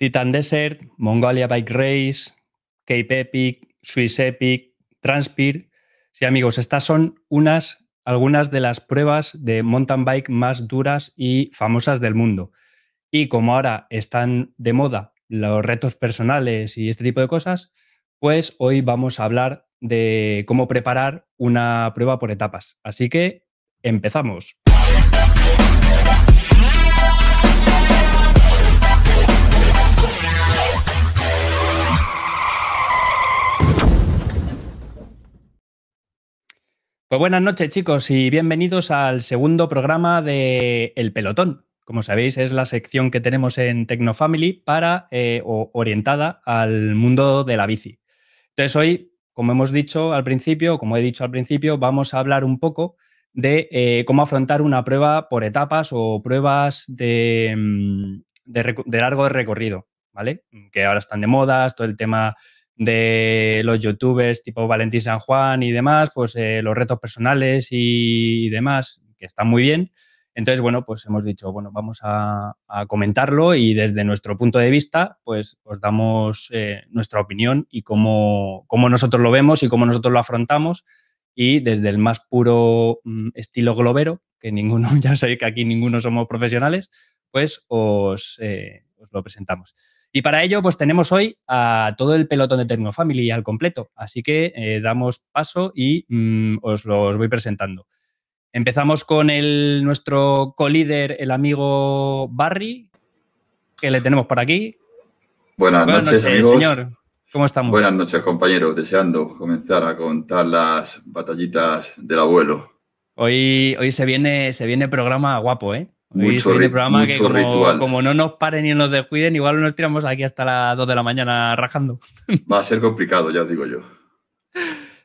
Titan Desert, Mongolia Bike Race, Cape Epic, Swiss Epic, Transpir. Sí, amigos, estas son unas, algunas de las pruebas de mountain bike más duras y famosas del mundo. Y como ahora están de moda los retos personales y este tipo de cosas, pues hoy vamos a hablar de cómo preparar una prueba por etapas. Así que empezamos. Pues buenas noches, chicos, y bienvenidos al segundo programa de El Pelotón. Como sabéis, es la sección que tenemos en Tecnofamily para eh, orientada al mundo de la bici. Entonces, hoy, como hemos dicho al principio, como he dicho al principio, vamos a hablar un poco de eh, cómo afrontar una prueba por etapas o pruebas de, mm, de largo recorrido, ¿vale? Que ahora están de modas, todo el tema de los youtubers tipo Valentín San Juan y demás, pues eh, los retos personales y demás, que están muy bien. Entonces, bueno, pues hemos dicho, bueno, vamos a, comentarlo y desde nuestro punto de vista, pues os damos eh, nuestra opinión y cómo, nosotros lo vemos y cómo nosotros lo afrontamos. Y desde el más puro mm, estilo globero, que ninguno, ya sabéis que aquí ninguno somos profesionales, pues os, eh, os lo presentamos. Y para ello, pues tenemos hoy a todo el pelotón de Tecnofamily al completo. Así que eh, damos paso y mm, os los voy presentando. Empezamos con el, nuestro colíder, el amigo Barry, que le tenemos por aquí. Buenas, Buenas noches, señor. ¿Cómo estamos? Buenas noches, compañeros. Deseando comenzar a contar las batallitas del abuelo. Hoy, hoy se, viene, se viene programa guapo, ¿eh? mucho, programa que como, no nos paren y nos descuiden, igual nos tiramos aquí hasta las 2 de la mañana rajando. Va a ser complicado, ya digo yo.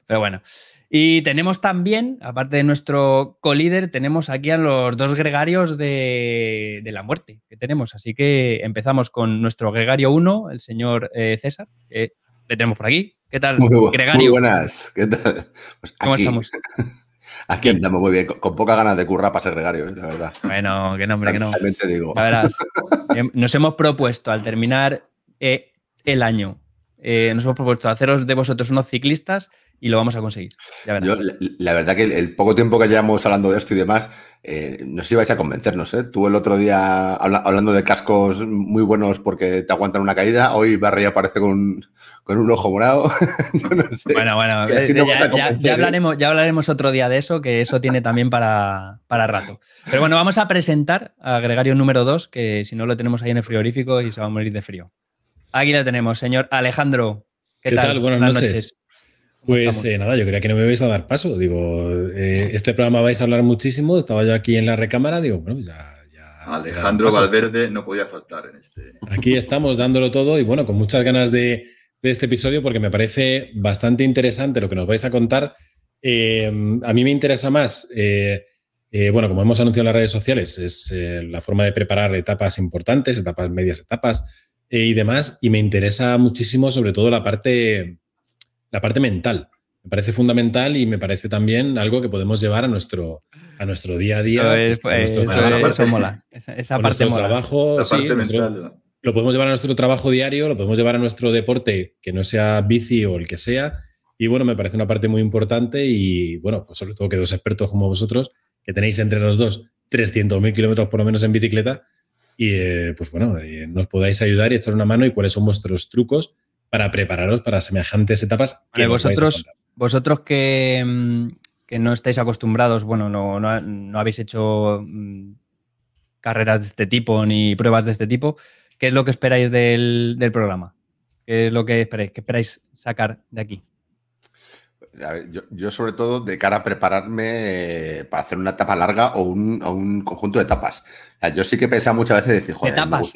Pero bueno. Y tenemos también, aparte de nuestro co-líder, tenemos aquí a los dos gregarios de, la muerte que tenemos. Así que empezamos con nuestro gregario 1, el señor eh, César, que le tenemos por aquí. ¿Qué tal, Gregario? Muy buenas, ¿qué tal? Pues ¿Cómo estamos? Aquí andamos muy bien, con, pocas ganas de currar para ser gregario, ¿eh? la verdad. Bueno, qué nombre, que no. Em, nos hemos propuesto al terminar eh, el año, eh, nos hemos propuesto haceros de vosotros unos ciclistas y lo vamos a conseguir. la, verdad que el, el, poco tiempo que llevamos hablando de esto y demás, eh, no sé si vais a convencernos, ¿eh? Tú el otro día, hablando de cascos muy buenos porque te aguantan una caída, hoy Barry aparece con, un ojo morado. Bueno, bueno, eh, ya, ¿eh? hablaremos, ya hablaremos otro día de eso, que eso tiene también para, para rato. Pero bueno, vamos a presentar a Gregario número 2, que si no lo tenemos ahí en el frigorífico y se va a morir de frío. Aquí lo tenemos, señor Alejandro. ¿Qué, tal? Buenas, noches. Pues eh, nada, yo creía que no me vais a dar paso. Digo, eh, este programa vais a hablar muchísimo. Estaba yo aquí en la recámara, digo, bueno, ya. Alejandro Valverde no podía faltar en este. Aquí estamos dándolo todo y bueno, con muchas ganas de, este episodio porque me parece bastante interesante lo que nos vais a contar. Eh, a mí me interesa más, bueno, como hemos anunciado en las redes sociales, es la forma de preparar etapas importantes, etapas medias, etapas y demás. Y me interesa muchísimo, sobre todo, la parte la parte mental. Me parece fundamental y me parece también algo que podemos llevar a nuestro, a nuestro día a día. eso, mola. Esa, parte trabajo, lo podemos llevar a nuestro trabajo diario, lo podemos llevar a nuestro deporte, que no sea bici o el que sea. Y bueno, me parece una parte muy importante y bueno, pues sobre todo que dos expertos como vosotros, que tenéis entre los dos 300.000 kilómetros por lo menos en bicicleta, y eh, pues bueno, eh, nos podáis ayudar y echar una mano y cuáles son vuestros trucos para prepararos para semejantes etapas. vosotros, vosotros mm, que, no estáis acostumbrados, bueno, no, habéis hecho mm, carreras de este tipo ni pruebas de este tipo, ¿qué es lo que esperáis del, del programa? ¿Qué es lo que ¿Qué esperáis sacar de aquí? yo, sobre todo de cara a prepararme eh, para hacer una etapa larga o un, conjunto de etapas. yo sí que pensaba muchas veces decir, joder, de tapas,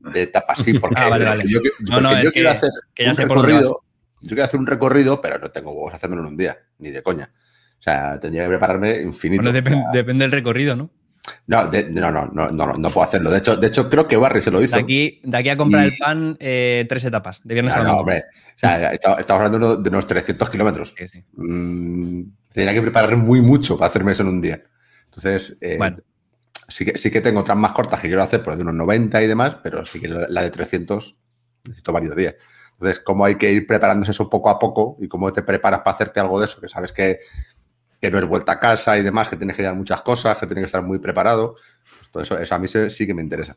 de etapas De sí, porque, yo, quiero hacer un recorrido, yo quiero hacer un recorrido, pero no tengo huevos a hacerme en un día, ni de coña. O sea, tendría que prepararme infinito. depende del recorrido, ¿no? No, no, no, no, no, no, puedo hacerlo. De hecho, de hecho, creo que Barry se lo hizo. De aquí, de aquí a comprar el pan, eh, tres etapas, de viernes ah, a hombre. estamos hablando de unos 300 kilómetros. Sí, sí. Mm, tendría que prepararme muy mucho para hacerme eso en un día. Entonces, eh, sí, que, sí que tengo otras más cortas que quiero hacer, por pues de unos 90 y demás, pero sí que la de 300 necesito varios días. Entonces, cómo hay que ir preparándose eso poco a poco y cómo te preparas para hacerte algo de eso, que sabes que que no es vuelta a casa y demás, que tienes que llevar muchas cosas, que tienes que estar muy preparado. Pues todo eso, eso a mí sí que me interesa.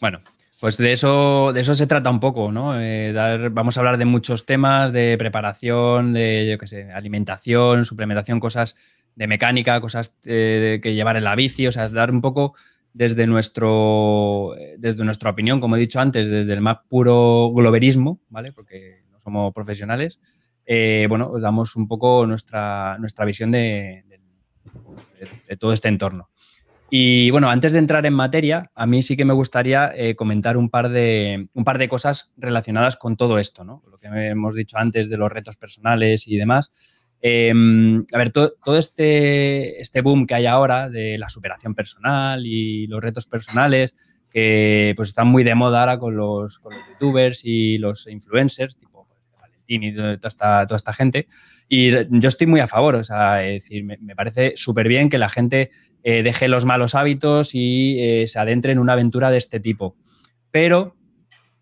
Bueno, pues de eso, de eso se trata un poco, ¿no? Eh, vamos a hablar de muchos temas, de preparación, de yo qué sé, alimentación, suplementación, cosas de mecánica, cosas eh, que llevar en la bici, o sea, dar un poco desde nuestro desde nuestra opinión, como he dicho antes, desde el más puro globerismo, ¿vale? Porque no somos profesionales eh, bueno, os damos un poco nuestra, nuestra visión de, de, todo este entorno. Y bueno, antes de entrar en materia, a mí sí que me gustaría eh, comentar un par, de, un par de cosas relacionadas con todo esto, ¿no? Lo que hemos dicho antes de los retos personales y demás. Em, a ver, todo este, este boom que hay ahora de la superación personal y los retos personales, que pues están muy de moda ahora con los, con los youtubers y los influencers, tipo y toda esta, gente. Y yo estoy muy a favor, o sea, decir, me, parece súper bien que la gente eh, deje los malos hábitos y eh, se adentre en una aventura de este tipo. Pero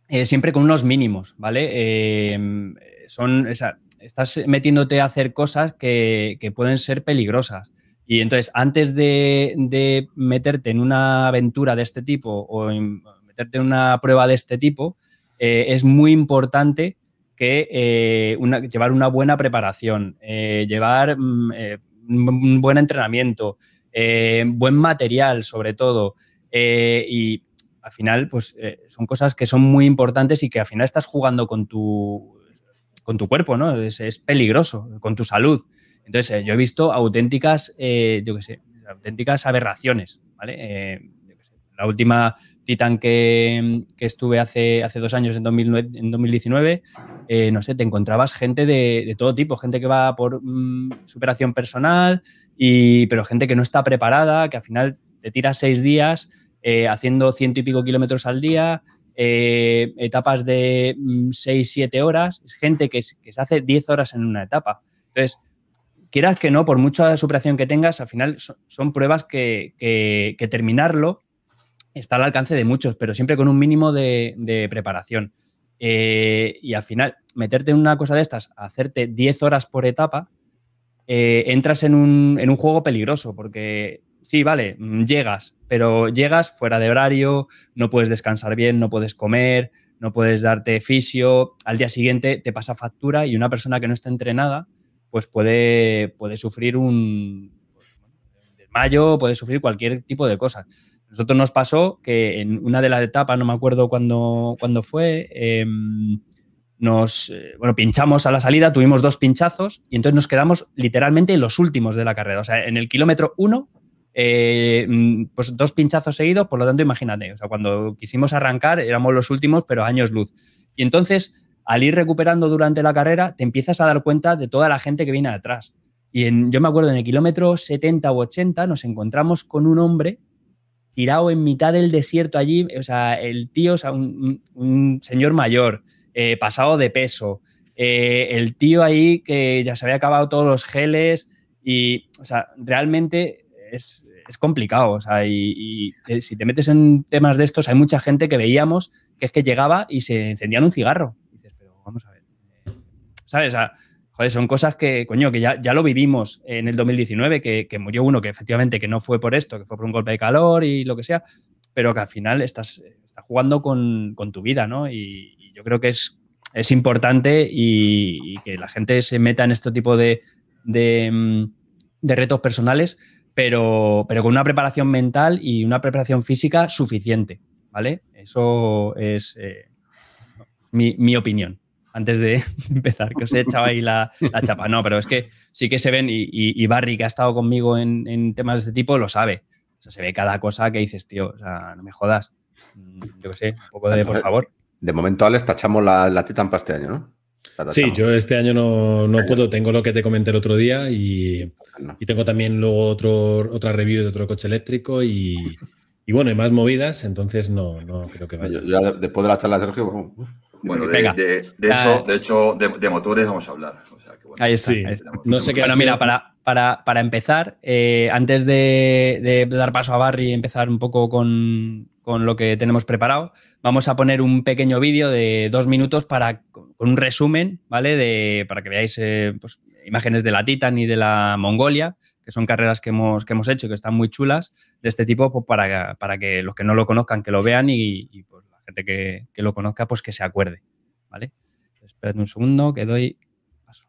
eh, siempre con unos mínimos, ¿vale? Em, son, estás metiéndote a hacer cosas que, que pueden ser peligrosas. Y entonces, antes de, meterte en una aventura de este tipo o meterte en una prueba de este tipo, es muy importante que eh, llevar una buena preparación, eh, llevar mm, eh, un buen entrenamiento, buen material sobre todo. y al final, pues son cosas que son muy importantes y que al final estás jugando con tu, con tu cuerpo, ¿no? Es, peligroso, con tu salud. Entonces, yo he visto auténticas, yo qué sé, auténticas aberraciones, ¿vale? Yo la última Titan que, estuve hace, hace dos años, en, 2019, eh, no sé, te encontrabas gente de, todo tipo, gente que va por mm, superación personal, y, pero gente que no está preparada, que al final te tiras seis días eh, haciendo ciento y pico kilómetros al día, eh, etapas de mm, seis, siete horas, es gente que, se hace diez horas en una etapa. Entonces, quieras que no, por mucha superación que tengas, al final son, pruebas que, que, que, terminarlo está al alcance de muchos, pero siempre con un mínimo de, preparación. Eh, y al final, meterte en una cosa de estas, hacerte 10 horas por etapa, eh, entras en un, juego peligroso, porque sí, vale, mm, llegas, pero llegas fuera de horario, no puedes descansar bien, no puedes comer, no puedes darte fisio, al día siguiente te pasa factura y una persona que no está entrenada, pues puede, puede sufrir un pues, desmayo, puede sufrir cualquier tipo de cosas nosotros nos pasó que en una de las etapas, no me acuerdo cuándo, cuando fue, em, nos, eh, bueno, pinchamos a la salida, tuvimos dos pinchazos y entonces nos quedamos literalmente los últimos de la carrera. O sea, en el kilómetro 1, eh, mm, pues dos pinchazos seguidos, por lo tanto, imagínate, o sea, cuando quisimos arrancar éramos los últimos, pero años luz. Y entonces, al ir recuperando durante la carrera, te empiezas a dar cuenta de toda la gente que viene atrás. Y en, yo me acuerdo en el kilómetro 70 u 80 nos encontramos con un hombre tirado en mitad del desierto allí, o sea, el tío, o sea, un, señor mayor, eh, pasado de peso, eh, el tío ahí que ya se había acabado todos los geles y, o sea, realmente es, es complicado, o sea, y, si te metes en temas de estos, hay mucha gente que veíamos que es que llegaba y se encendían un cigarro. dices, pero vamos a ver, eh, ¿sabes? O sea, joder, son cosas que, coño, que ya, lo vivimos en el 2019, que, que, murió uno que efectivamente que no fue por esto, que fue por un golpe de calor y lo que sea, pero que al final estás, jugando con, tu vida, ¿no? Y, yo creo que es, es importante y, que la gente se meta en este tipo mm, de, retos personales, pero, pero con una preparación mental y una preparación física suficiente, ¿vale? Eso es eh, mi opinión antes de empezar, que os he echado ahí la, chapa. No, pero es que sí que se ven, y, y, Barry, que ha estado conmigo en, temas de este tipo, lo sabe. se ve cada cosa que dices, tío, o sea, no me jodas. Mm, yo qué sé, un poco de por favor. De momento, Alex, tachamos la, la Titan para este año, ¿no? Sí, yo este año no, puedo, tengo lo que te comenté el otro día y, tengo también luego otro, otra review de otro coche eléctrico y, bueno, hay más movidas, entonces no, no creo que vaya. Yo, después de la charla de Sergio, bueno, eh. de, hecho, de, hecho de, motores vamos a hablar. ahí está. No sé qué bueno, mira, para, para, para empezar, eh, antes de, dar paso a Barry y empezar un poco con, lo que tenemos preparado, vamos a poner un pequeño vídeo de dos minutos para, con un resumen, ¿vale? para que veáis eh, pues, imágenes de la Titan y de la Mongolia, que son carreras que hemos, que hemos hecho y que están muy chulas de este tipo, pues para, para que los que no lo conozcan, que lo vean y, pues, que, lo conozca, pues que se acuerde, ¿vale? espérate un segundo que doy paso.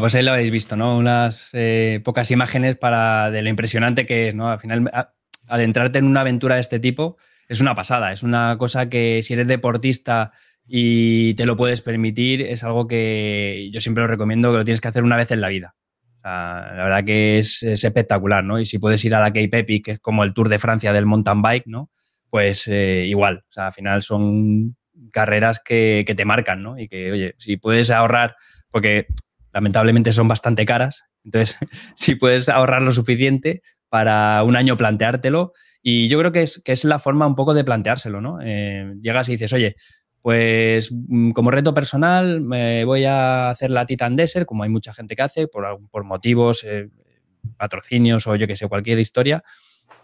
pues ahí lo habéis visto, ¿no? Unas eh, pocas imágenes para de lo impresionante que es, ¿no? Al final, adentrarte en una aventura de este tipo es una pasada, es una cosa que si eres deportista y te lo puedes permitir, es algo que yo siempre os recomiendo que lo tienes que hacer una vez en la vida. la verdad que es, espectacular, ¿no? Y si puedes ir a la Cape Epic, que es como el Tour de Francia del mountain bike, ¿no? Pues eh, igual, o sea, al final son carreras que, que, te marcan, ¿no? Y que, oye, si puedes ahorrar, porque lamentablemente son bastante caras. Entonces, si puedes ahorrar lo suficiente para un año planteártelo, y yo creo que es, es la forma un poco de planteárselo, ¿no? Eh, llegas y dices, oye, pues mm, como reto personal me voy a hacer la Titan Desert, como hay mucha gente que hace, por, por motivos, eh, patrocinios o yo que sé, cualquier historia.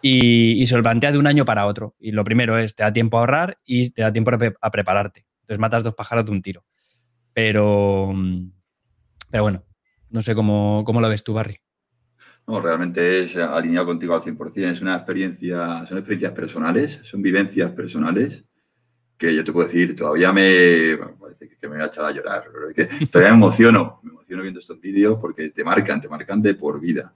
Y, se lo plantea de un año para otro. Y lo primero es, te da tiempo a ahorrar y te da tiempo a prepararte. Entonces matas dos pájaros de un tiro. Pero, mm, pero bueno, no sé cómo, cómo lo ves tú, Barry. No, realmente es alineado contigo al 100%. Es una experiencia, son experiencias personales, son vivencias personales que yo te puedo decir, todavía me, que me voy a echar a llorar, pero que todavía me emociono, me emociono viendo estos vídeos porque te marcan, te marcan de por vida.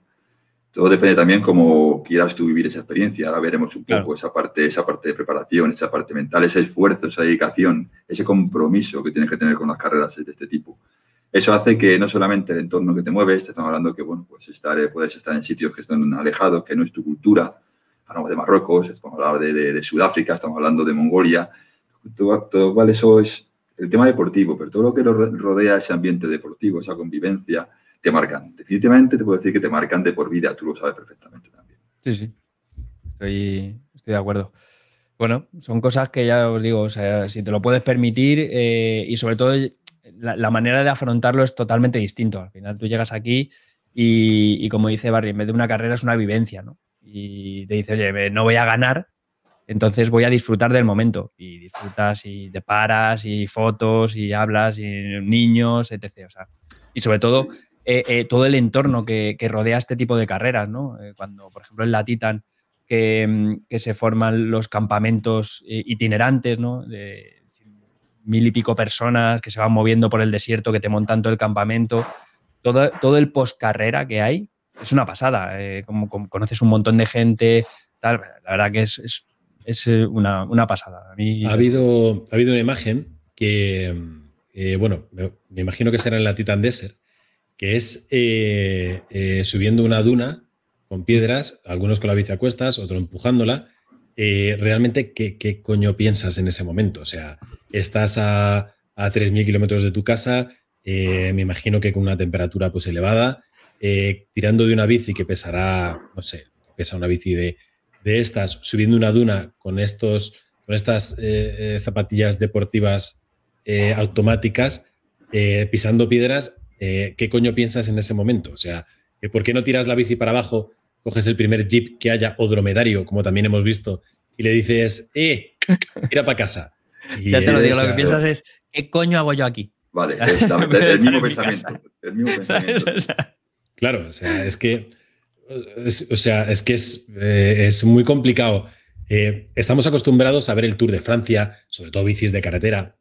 Todo depende también cómo quieras tú vivir esa experiencia. Ahora veremos un poco esa parte, esa parte de preparación, esa parte mental, ese esfuerzo, esa dedicación, ese compromiso que tienes que tener con las carreras de este tipo. Eso hace que no solamente el entorno que te mueves, te estamos hablando que, bueno, pues estar, eh, puedes estar en sitios que están alejados, que no es tu cultura, hablamos de Marruecos, estamos hablando de, Sudáfrica, estamos hablando de Mongolia, todo, eso es el tema deportivo, pero todo lo que rodea ese ambiente deportivo, esa convivencia, te marcan. Definitivamente te puedo decir que te marcan de por vida, tú lo sabes perfectamente también. Sí, sí, estoy, estoy de acuerdo. Bueno, son cosas que ya os digo, o sea, si te lo puedes permitir eh, y sobre todo la, manera de afrontarlo es totalmente distinto. Al final tú llegas aquí y, como dice Barry, en vez de una carrera es una vivencia, ¿no? Y te dices, oye, no voy a ganar, entonces voy a disfrutar del momento. Y disfrutas y te paras y fotos y hablas y niños, etc. y sobre todo, eh, eh, todo el entorno que, rodea este tipo de carreras, ¿no? Eh, cuando, por ejemplo, en la Titan, que, mm, se forman los campamentos itinerantes, ¿no? mil y pico personas que se van moviendo por el desierto, que te montan todo el campamento, todo, todo el carrera que hay, es una pasada. Eh, como, conoces un montón de gente, tal, la verdad que es, es eh, una, pasada. ha, habido, ha habido una imagen que, eh, bueno, me, imagino que será en la Titan Desert, que es subiendo una duna con piedras, algunos con la bici a cuestas, otro empujándola, eh, realmente ¿qué, coño piensas en ese momento. O sea, estás a, 3.000 kilómetros de tu casa, eh, me imagino que con una temperatura pues elevada, eh, tirando de una bici que pesará, no sé, pesa una bici de, estas, subiendo una duna con, estos, con estas zapatillas deportivas automáticas, pisando piedras, ¿qué coño piensas en ese momento? O sea, ¿por qué no tiras la bici para abajo coges el primer jeep que haya o dromedario, como también hemos visto, y le dices, eh, tira para casa. ya te lo digo, lo que piensas es, ¿qué coño hago yo aquí? Vale, es el, mismo pensamiento, el mismo pensamiento. Claro, o sea, es que es, o sea, es, que es, eh, muy complicado. Eh, estamos acostumbrados a ver el Tour de Francia, sobre todo bicis de carretera,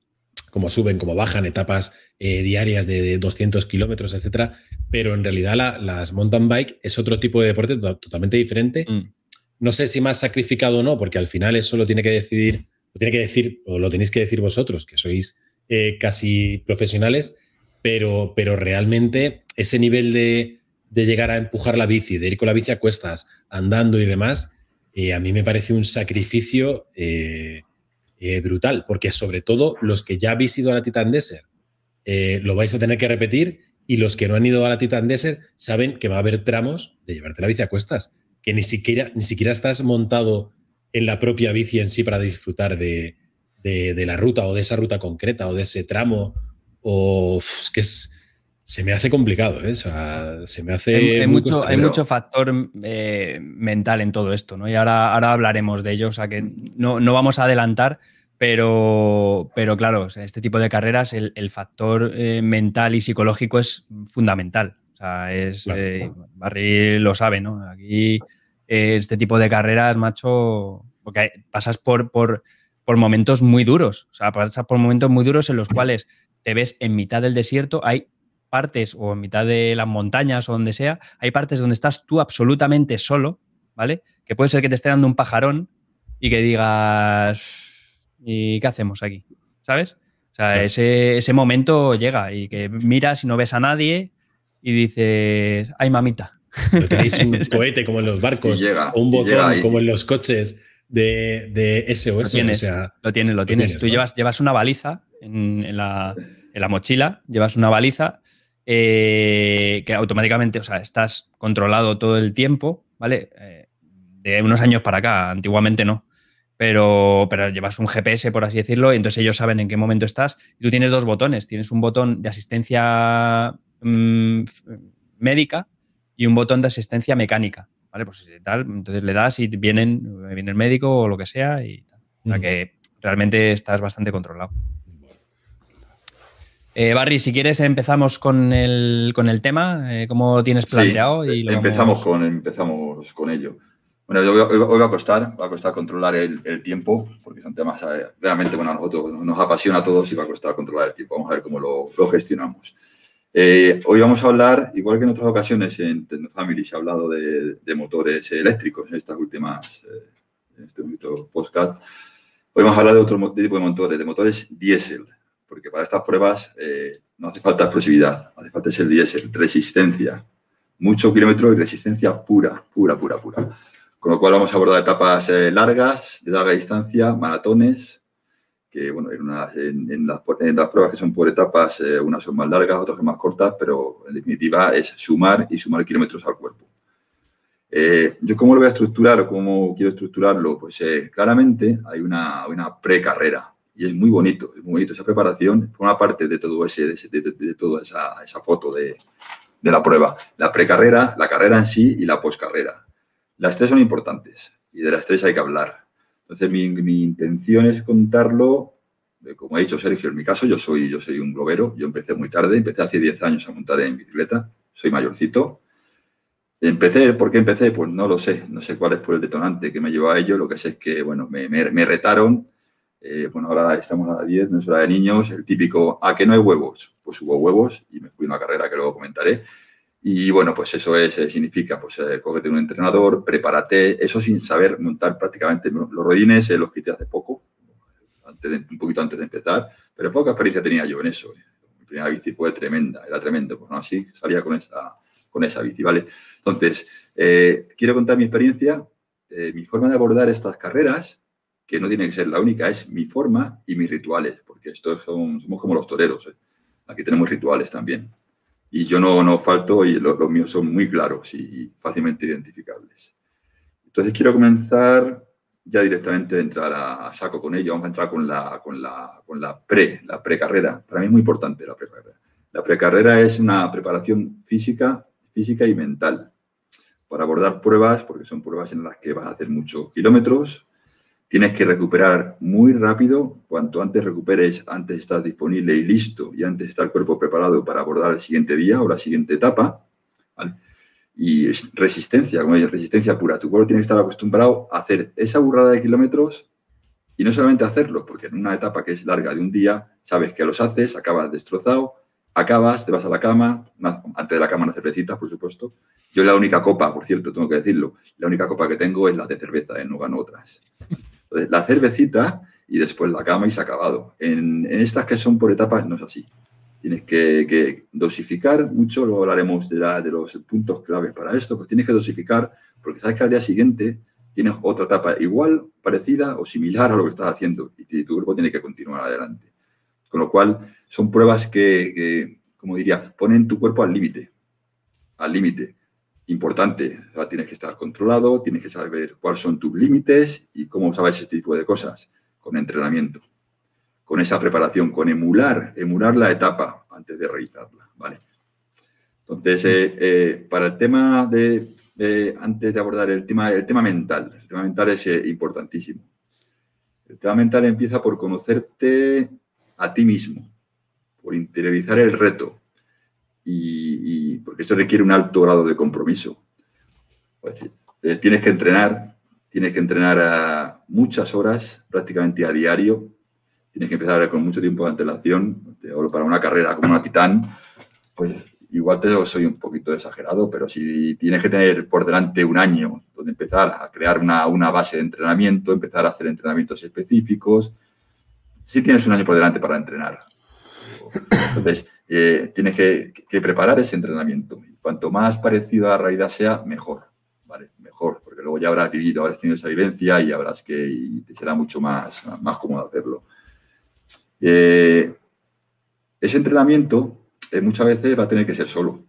cómo suben, como bajan, etapas eh, diarias de, 200 kilómetros, etcétera. Pero en realidad las mountain bike es otro tipo de deporte totalmente diferente. Mm. No sé si más sacrificado o no, porque al final eso lo tiene que decidir, tiene que decir, o lo tenéis que decir vosotros, que sois eh, casi profesionales, pero, pero realmente ese nivel de, llegar a empujar la bici, de ir con la bici a cuestas, andando y demás, eh, a mí me parece un sacrificio eh, brutal, porque sobre todo los que ya habéis ido a la Titan Desert eh, lo vais a tener que repetir y los que no han ido a la Titan Desert saben que va a haber tramos de llevarte la bici a cuestas, que ni siquiera, ni siquiera estás montado en la propia bici en sí para disfrutar de, la ruta o de esa ruta concreta o de ese tramo o que es se me hace complicado, ¿eh? se me hace. Hay, mucho, hay mucho factor eh, mental en todo esto, ¿no? Y ahora, ahora hablaremos de ello, o sea que no, vamos a adelantar, pero, pero claro, este tipo de carreras, el, factor eh, mental y psicológico es fundamental. O sea, es. Barril eh, Barry lo sabe, ¿no? Aquí, este tipo de carreras, macho, porque pasas por, por, por momentos muy duros, o sea, pasas por momentos muy duros en los cuales te ves en mitad del desierto, hay partes o en mitad de las montañas o donde sea, hay partes donde estás tú absolutamente solo, ¿vale? Que puede ser que te esté dando un pajarón y que digas, ¿y qué hacemos aquí? ¿Sabes? O sea, ese, momento llega y que miras y no ves a nadie y dices, ay mamita, tenéis un cohete como en los barcos, o un botón como en los coches de, de SOS. Lo o lo tienes. Lo tienes. Tú llevas, llevas una baliza la, en, la, mochila, llevas una baliza eh, que automáticamente, o sea, estás controlado todo el tiempo, ¿vale? Eh, de unos años para acá, antiguamente no. Pero, pero llevas un GPS, por así decirlo, y entonces ellos saben en qué momento estás. Y tú tienes dos botones. Tienes un botón de asistencia mm, médica y un botón de asistencia mecánica. ¿Vale? Pues tal. Entonces le das y vienen, viene el médico o lo que sea. Y tal. O sea que realmente estás bastante controlado. Eh, Barry, si quieres empezamos con el, con el tema, eh, cómo tienes planteado. y empezamos, con, empezamos con ello. Bueno, hoy, va a costar, va a costar controlar el, tiempo, porque son temas eh, realmente, bueno, a nosotros nos, apasiona a todos y va a costar controlar el tiempo. Vamos a ver cómo lo, gestionamos. Eh, hoy vamos a hablar, igual que en otras ocasiones en Families, Family se ha hablado de, motores eléctricos en estas últimas, en este último podcast, hoy vamos a hablar de otro tipo de motores, de motores diésel porque para estas pruebas eh, no hace falta explosividad, hace falta ser diésel, resistencia, mucho kilómetro y resistencia pura, pura, pura, pura. Con lo cual vamos a abordar etapas eh, largas, de larga distancia, maratones, que bueno, en, las, pruebas que son por etapas, eh, unas son más largas, otras son más cortas, pero en definitiva es sumar y sumar kilómetros al cuerpo. ¿Yo cómo lo voy a estructurar o cómo quiero estructurarlo? Pues claramente hay una, una precarrera, y es muy bonito, es muy bonito. Esa preparación una parte de, todo ese, de, toda esa, foto de, la prueba. La precarrera, la carrera en sí y la poscarrera. Las tres son importantes y de las tres hay que hablar. Entonces, mi, intención es contarlo, eh, como ha dicho Sergio, en mi caso yo soy, yo soy un globero, yo empecé muy tarde, empecé hace 10 años a montar en bicicleta, soy mayorcito. Empecé, ¿por qué empecé? Pues no lo sé, no sé cuál por el detonante que me llevó a ello, lo que sé es que, bueno, me, me, me retaron eh, bueno, ahora estamos a las 10, no es hora de niños, el típico, ¿a ah, que no hay huevos? Pues hubo huevos y me fui a una carrera que luego comentaré. Y bueno, pues eso es, eh, significa, pues eh, cógete un entrenador, prepárate, eso sin saber montar prácticamente los rodines, los quité hace poco, un poquito antes de empezar, pero poca experiencia tenía yo en eso. Mi primera bici fue tremenda, era tremendo, pues no así, salía con esa, con esa bici, ¿vale? Entonces, quiero contar mi experiencia, mi forma de abordar estas carreras, que no tiene que ser la única, es mi forma y mis rituales, porque estos somos como los toreros. ¿eh? Aquí tenemos rituales también. Y yo no, no falto y los, míos son muy claros y fácilmente identificables. Entonces quiero comenzar ya directamente a entrar a, saco con ello. Vamos a entrar con la, con la, la pre, la precarrera. Para mí es muy importante la precarrera. La precarrera es una preparación física, física y mental para abordar pruebas, porque son pruebas en las que vas a hacer muchos kilómetros, Tienes que recuperar muy rápido, cuanto antes recuperes, antes estás disponible y listo, y antes está el cuerpo preparado para abordar el siguiente día o la siguiente etapa. Y es resistencia, como es resistencia pura. Tu cuerpo tiene que estar acostumbrado a hacer esa burrada de kilómetros y no solamente hacerlo, porque en una etapa que es larga de un día, sabes que los haces, acabas destrozado, acabas, te vas a la cama, antes de la cama una cervecita, por supuesto. Yo la única copa, por cierto, tengo que decirlo, la única copa que tengo es la de cerveza, ¿eh? no gano otras la cervecita y después la cama y se ha acabado. En, estas que son por etapas no es así. Tienes que, dosificar mucho, luego hablaremos de, de los puntos claves para esto, pues tienes que dosificar porque sabes que al día siguiente tienes otra etapa igual, parecida o similar a lo que estás haciendo y tu cuerpo tiene que continuar adelante. Con lo cual, son pruebas que como diría, ponen tu cuerpo al límite, al límite importante. tienes que estar controlado, tienes que saber cuáles son tus límites y cómo sabes este tipo de cosas con entrenamiento, con esa preparación, con emular, emular la etapa antes de realizarla, ¿vale? Entonces, eh, eh, para el tema de, antes de abordar el tema, el tema mental, el tema mental es eh, importantísimo. El tema mental empieza por conocerte a ti mismo, por interiorizar el reto y porque eso requiere un alto grado de compromiso. Eh, tienes que entrenar, tienes que entrenar a muchas horas, prácticamente a diario, tienes que empezar con mucho tiempo de antelación, para una carrera como una titán, pues igual te soy un poquito exagerado, pero si tienes que tener por delante un año donde empezar a crear una, una base de entrenamiento, empezar a hacer entrenamientos específicos, sí tienes un año por delante para entrenar. Entonces, eh, tienes que, preparar ese entrenamiento. Cuanto más parecido a la realidad sea, mejor. Mejor, porque luego ya habrás vivido, habrás tenido esa vivencia y habrás que te será mucho más, más cómodo hacerlo. Eh, ese entrenamiento eh, muchas veces va a tener que ser solo.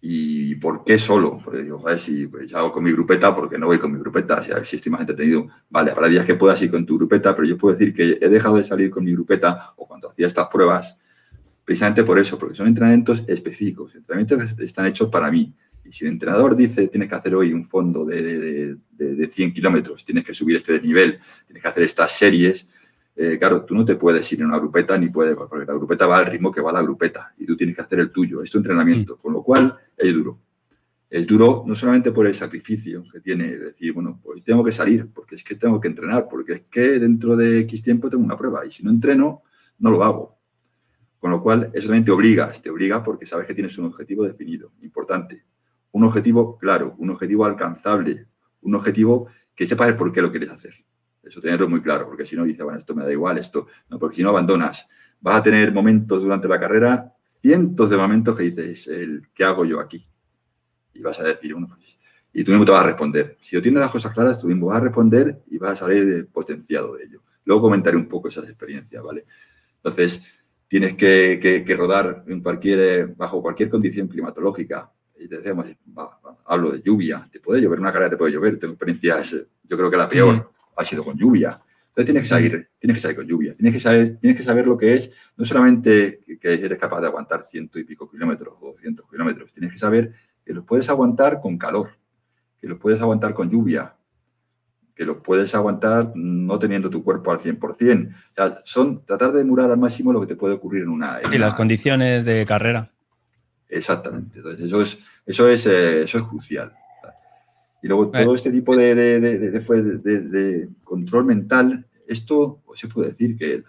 ¿Y por qué solo? Porque digo, ver pues, si hago con mi grupeta, porque no voy con mi grupeta? si estoy más entretenido, vale, habrá días que puedas ir con tu grupeta, pero yo puedo decir que he dejado de salir con mi grupeta o cuando hacía estas pruebas, precisamente por eso, porque son entrenamientos específicos, entrenamientos que están hechos para mí. Y si el entrenador dice, tienes que hacer hoy un fondo de, de, de 100 kilómetros, tienes que subir este desnivel, tienes que hacer estas series, eh, claro, tú no te puedes ir en una grupeta ni puedes, porque la grupeta va al ritmo que va la grupeta y tú tienes que hacer el tuyo, es tu entrenamiento, mm. con lo cual es duro. Es duro no solamente por el sacrificio que tiene, decir, bueno, pues tengo que salir, porque es que tengo que entrenar, porque es que dentro de X tiempo tengo una prueba y si no entreno, no lo hago. Con lo cual, eso también te obliga, te obliga porque sabes que tienes un objetivo definido, importante. Un objetivo claro, un objetivo alcanzable, un objetivo que sepas por qué lo quieres hacer. Eso tenerlo muy claro, porque si no dices, bueno, esto me da igual, esto, no, porque si no abandonas. Vas a tener momentos durante la carrera, cientos de momentos que dices, el, ¿qué hago yo aquí? Y vas a decir, bueno, pues, y tú mismo te vas a responder. Si yo tienes las cosas claras, tú mismo vas a responder y vas a salir potenciado de ello. Luego comentaré un poco esas experiencias, ¿vale? Entonces, tienes que, rodar cualquier, bajo cualquier condición climatológica. Y Decíamos, hablo de lluvia, te puede llover, una carrera te puede llover, tengo experiencias, yo creo que la peor ha sido con lluvia. Entonces tienes que salir, tienes que salir con lluvia, tienes que saber, tienes que saber lo que es, no solamente que, eres capaz de aguantar ciento y pico kilómetros o cientos kilómetros, tienes que saber que los puedes aguantar con calor, que los puedes aguantar con lluvia, que los puedes aguantar no teniendo tu cuerpo al 100%. O sea, son tratar de emular al máximo lo que te puede ocurrir en una... y las condiciones de carrera. Exactamente. Entonces, eso es, eso es, eh, eso es crucial. Y luego eh, todo este tipo eh, de, control mental, esto se puede decir que,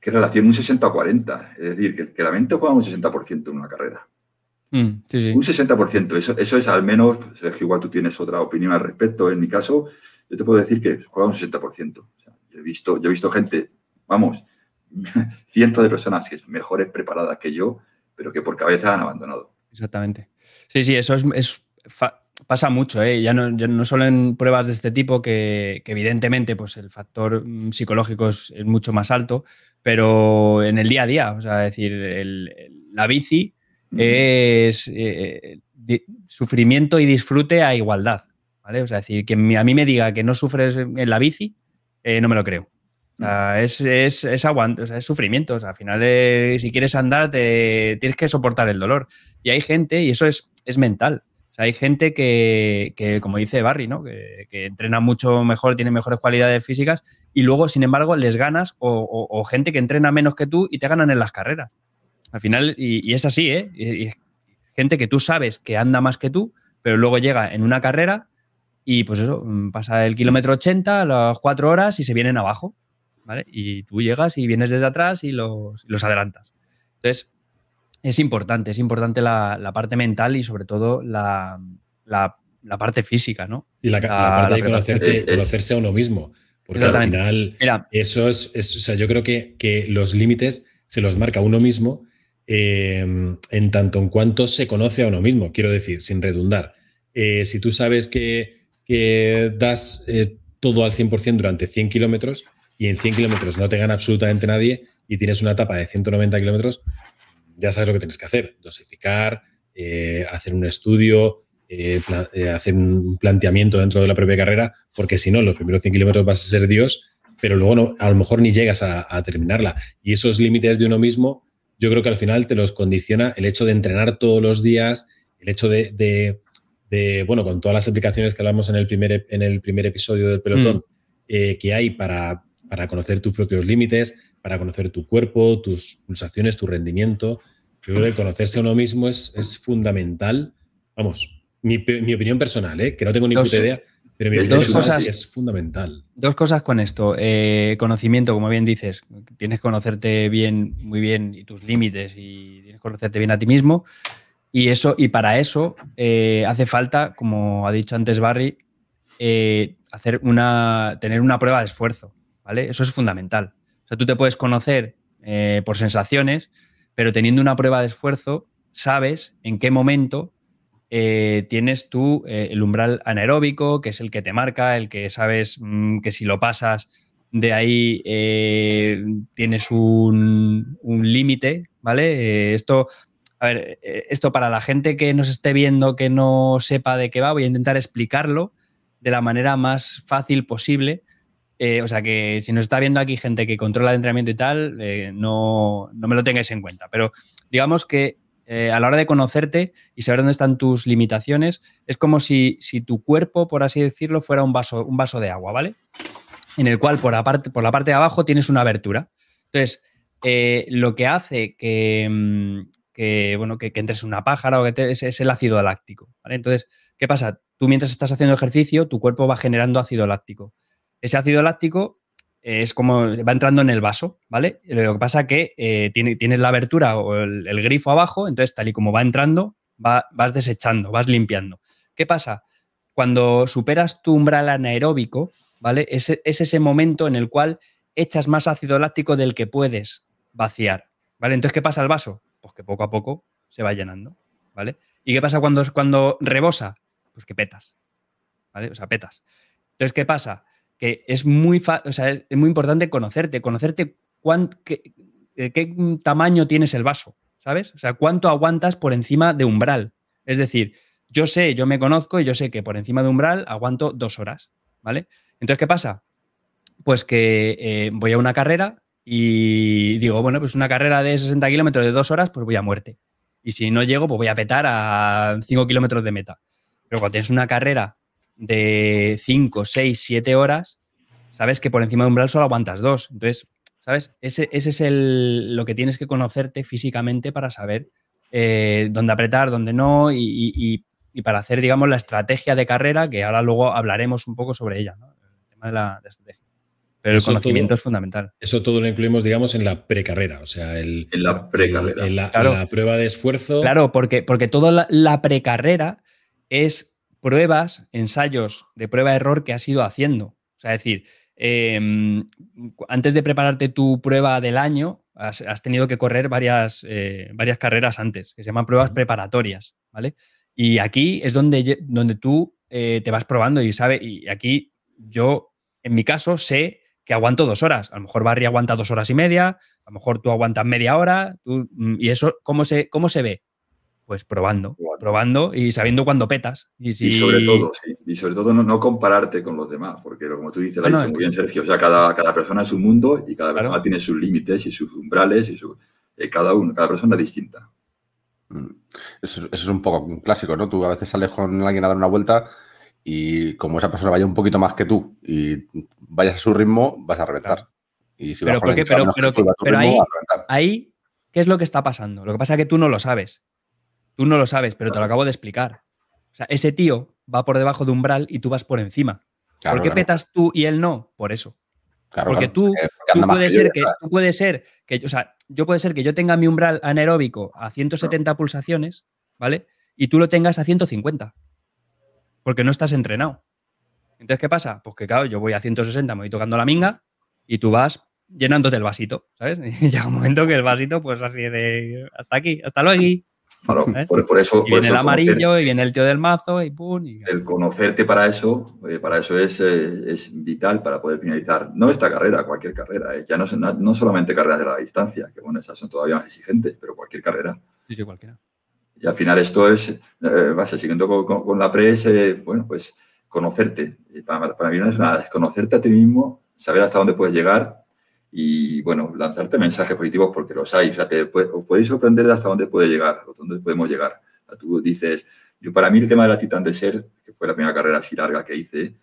que relación un 60-40, es decir, que, la mente juega un 60% en una carrera. Mm, un 60%, eso, es al menos, igual tú tienes otra opinión al respecto. En mi caso, yo te puedo decir que juega un 60%. yo, he visto, yo he visto gente, vamos, cientos de personas que es mejores preparadas que yo, pero que por cabeza han abandonado. Exactamente. Sí, sí, eso es, pasa mucho, ¿eh? ya, no, solo en pruebas de este tipo, que, evidentemente pues, el factor mm, psicológico es, mucho más alto, pero en el día a día, o sea, es decir, la bici es eh, sufrimiento y disfrute a igualdad, ¿vale? O sea, es decir, que a mí me diga que no sufres en la bici, eh, no me lo creo. es, es, o es sufrimiento. al final, si quieres andar, te, tienes que soportar el dolor. Y hay gente, y eso es, es mental hay gente que, como dice Barry, ¿no? Que, entrena mucho mejor, tiene mejores cualidades físicas y luego, sin embargo, les ganas o, gente que entrena menos que tú y te ganan en las carreras. Al final, y, es así, ¿eh? gente que tú sabes que anda más que tú, pero luego llega en una carrera y pues eso, mm, pasa el kilómetro 80, las cuatro horas y se vienen abajo, ¿vale? Y tú llegas y vienes desde atrás y los, los adelantas. Entonces, es importante, es importante la, parte mental y sobre todo la, parte física, ¿no? Y la, parte de conocerse a uno mismo. Porque al final, eso es, o sea, yo creo que, los límites se los marca uno mismo em, en tanto en cuanto se conoce a uno mismo, quiero decir, sin redundar. Eh, si tú sabes que, das eh, todo al 100% durante 100 kilómetros y en 100 kilómetros no te gana absolutamente nadie y tienes una etapa de 190 kilómetros, ya sabes lo que tienes que hacer, dosificar, eh, hacer un estudio, eh, eh, hacer un planteamiento dentro de la propia carrera, porque si no, los primeros 100 kilómetros vas a ser Dios, pero luego no, a lo mejor ni llegas a, terminarla. Y esos límites de uno mismo, yo creo que al final te los condiciona el hecho de entrenar todos los días, el hecho de, bueno, con todas las aplicaciones que hablamos en el primer, en el primer episodio del pelotón, mm. que hay para, para conocer tus propios límites, para conocer tu cuerpo, tus pulsaciones, tu rendimiento. conocerse a uno mismo es, fundamental. Vamos, mi, mi opinión personal, ¿eh? que no tengo ni idea, pero mi opinión personal es fundamental. Dos cosas con esto. Eh, conocimiento, como bien dices, tienes que conocerte bien, muy bien, y tus límites, y tienes conocerte bien a ti mismo. Y, eso, y para eso eh, hace falta, como ha dicho antes Barry, eh, hacer una, tener una prueba de esfuerzo. ¿vale? Eso es fundamental. O sea, tú te puedes conocer eh, por sensaciones, pero teniendo una prueba de esfuerzo, sabes en qué momento eh, tienes tú eh, el umbral anaeróbico, que es el que te marca, el que sabes mm, que si lo pasas de ahí tienes un, un límite, ¿vale? esto, a ver, esto para la gente que nos esté viendo, que no sepa de qué va, voy a intentar explicarlo de la manera más fácil posible eh, o sea que si nos está viendo aquí gente que controla el entrenamiento y tal, eh, no, no, me lo tengáis en cuenta. Pero digamos que eh, a la hora de conocerte y saber dónde están tus limitaciones, es como si, tu cuerpo, por así decirlo, fuera un vaso, de agua, ¿vale? En el cual por la parte, de abajo tienes una abertura. Entonces, lo que hace que, mm, bueno, que, entres una pájara o que es, es, el ácido láctico. ¿vale? Entonces, ¿qué pasa? Tú mientras estás haciendo ejercicio, tu cuerpo va generando ácido láctico ese ácido láctico eh, es como va entrando en el vaso, ¿vale? Lo que pasa que eh, tiene, tienes la abertura o el, grifo abajo, entonces tal y como va entrando, vas desechando, vas limpiando. ¿Qué pasa? Cuando superas tu umbral anaeróbico, ¿vale? Es, ese momento en el cual echas más ácido láctico del que puedes vaciar, ¿vale? Entonces, ¿qué pasa al vaso? Pues que poco a poco se va llenando, ¿vale? ¿Y qué pasa cuando, cuando rebosa? Pues que petas, ¿vale? O sea, petas. Entonces, ¿qué pasa? que es muy, o sea, es muy importante conocerte, conocerte qué, qué tamaño tienes el vaso, ¿sabes? O sea, cuánto aguantas por encima de umbral. Es decir, yo sé, yo me conozco y yo sé que por encima de umbral aguanto dos horas, ¿vale? Entonces, ¿qué pasa? Pues que eh, voy a una carrera y digo, bueno, pues una carrera de 60 kilómetros de dos horas, pues voy a muerte. Y si no llego, pues voy a petar a 5 kilómetros de meta. Pero cuando tienes una carrera de 5, 6, 7 horas, sabes que por encima de umbral solo aguantas dos. Entonces, ¿sabes? Ese, es lo que tienes que conocerte físicamente para saber eh, dónde apretar, dónde no y, para hacer, digamos, la estrategia de carrera, que ahora luego hablaremos un poco sobre ella, ¿no? el tema de la, estrategia. Pero el conocimiento es fundamental. Eso todo lo incluimos, digamos, en la precarrera, o sea, en la prueba de esfuerzo. Claro, porque, porque toda la, la precarrera es pruebas, ensayos de prueba-error que has ido haciendo. O sea, es decir, em, antes de prepararte tu prueba del año, has, tenido que correr varias, eh, varias carreras antes, que se llaman pruebas preparatorias, ¿vale? Y aquí es donde, donde tú eh, te vas probando y sabe, y aquí yo, en mi caso, sé que aguanto dos horas. A lo mejor Barry aguanta dos horas y media, a lo mejor tú aguantas media hora, mm, y eso, ¿cómo se, cómo se ve? pues probando, probando y sabiendo cuándo petas. Y, sobre todo, y sobre todo no, compararte con los demás, porque como tú dices, la muy bien Sergio, cada, persona es un mundo y cada persona tiene sus límites y sus umbrales y eh, cada, uno, persona es distinta. Mm. Eso, es un poco clásico, ¿no? Tú a veces sales con alguien a dar una vuelta y como esa persona vaya un poquito más que tú y vayas a su ritmo, vas a reventar. pero, pero, pero, ahí, ahí, ¿qué es lo que está pasando? Lo que pasa es que tú no lo sabes. Tú no lo sabes, pero te lo acabo de explicar. O sea, ese tío va por debajo de umbral y tú vas por encima. ¿Por qué petas tú y él no? Por eso. porque tú, puedes ser que, ser que, o sea, yo puede ser que yo tenga mi umbral anaeróbico a 170 pulsaciones, ¿vale? Y tú lo tengas a 150. Porque no estás entrenado. Entonces, ¿qué pasa? Pues que, claro, yo voy a 160, me voy tocando la minga y tú vas llenándote el vasito, ¿sabes? Y llega un momento que el vasito, pues así de hasta aquí, hasta luego. Aquí por, eso. Y viene el amarillo y viene el tío del mazo y pum. El conocerte para eso, eh, para eso es, eh, es, vital para poder finalizar, no esta carrera, cualquier carrera. Eh, ya no, no, solamente carreras de la distancia, que bueno, esas son todavía más exigentes, pero cualquier carrera. Sí, sí, cualquiera. Y al final esto es, vas siguiendo con, con, la pre, bueno, pues conocerte. Para, para, mí no es nada, es conocerte a ti mismo, saber hasta dónde puedes llegar y bueno, lanzarte mensajes positivos porque los hay. O sea, os podéis sorprender de hasta dónde puede llegar, o dónde podemos llegar. tú dices, yo para mí el tema de la Titán de Ser, que fue la primera carrera así larga que hice,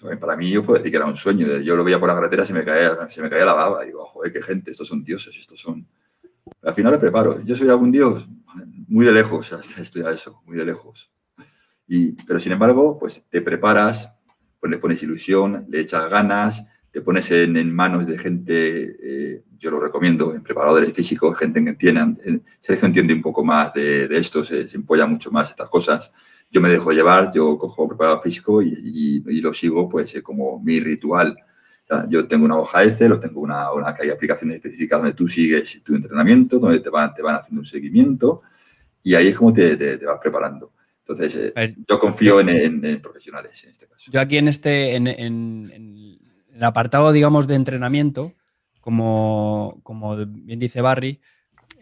pues, para mí yo puedo decir que era un sueño. Yo lo veía por la carretera y se me caía, se me caía la baba. digo, joder, qué gente, estos son dioses, estos son... Al final le preparo. Yo soy algún dios muy de lejos, hasta estoy a eso, muy de lejos. Y, pero sin embargo, pues te preparas, pues le pones ilusión, le echas ganas, te pones en, manos de gente, eh, yo lo recomiendo, en preparadores físicos, gente que entienda, Sergio entiende un poco más de, esto, se, se, empolla mucho más estas cosas. Yo me dejo llevar, yo cojo preparador físico y, lo sigo pues eh, como mi ritual. yo tengo una hoja de o tengo una, una que hay aplicaciones específicas donde tú sigues tu entrenamiento, donde te van, te van haciendo un seguimiento y ahí es como te, vas preparando. Entonces, eh, yo confío en, profesionales en este caso. Yo aquí en este, en el apartado, digamos, de entrenamiento, como, como bien dice Barry,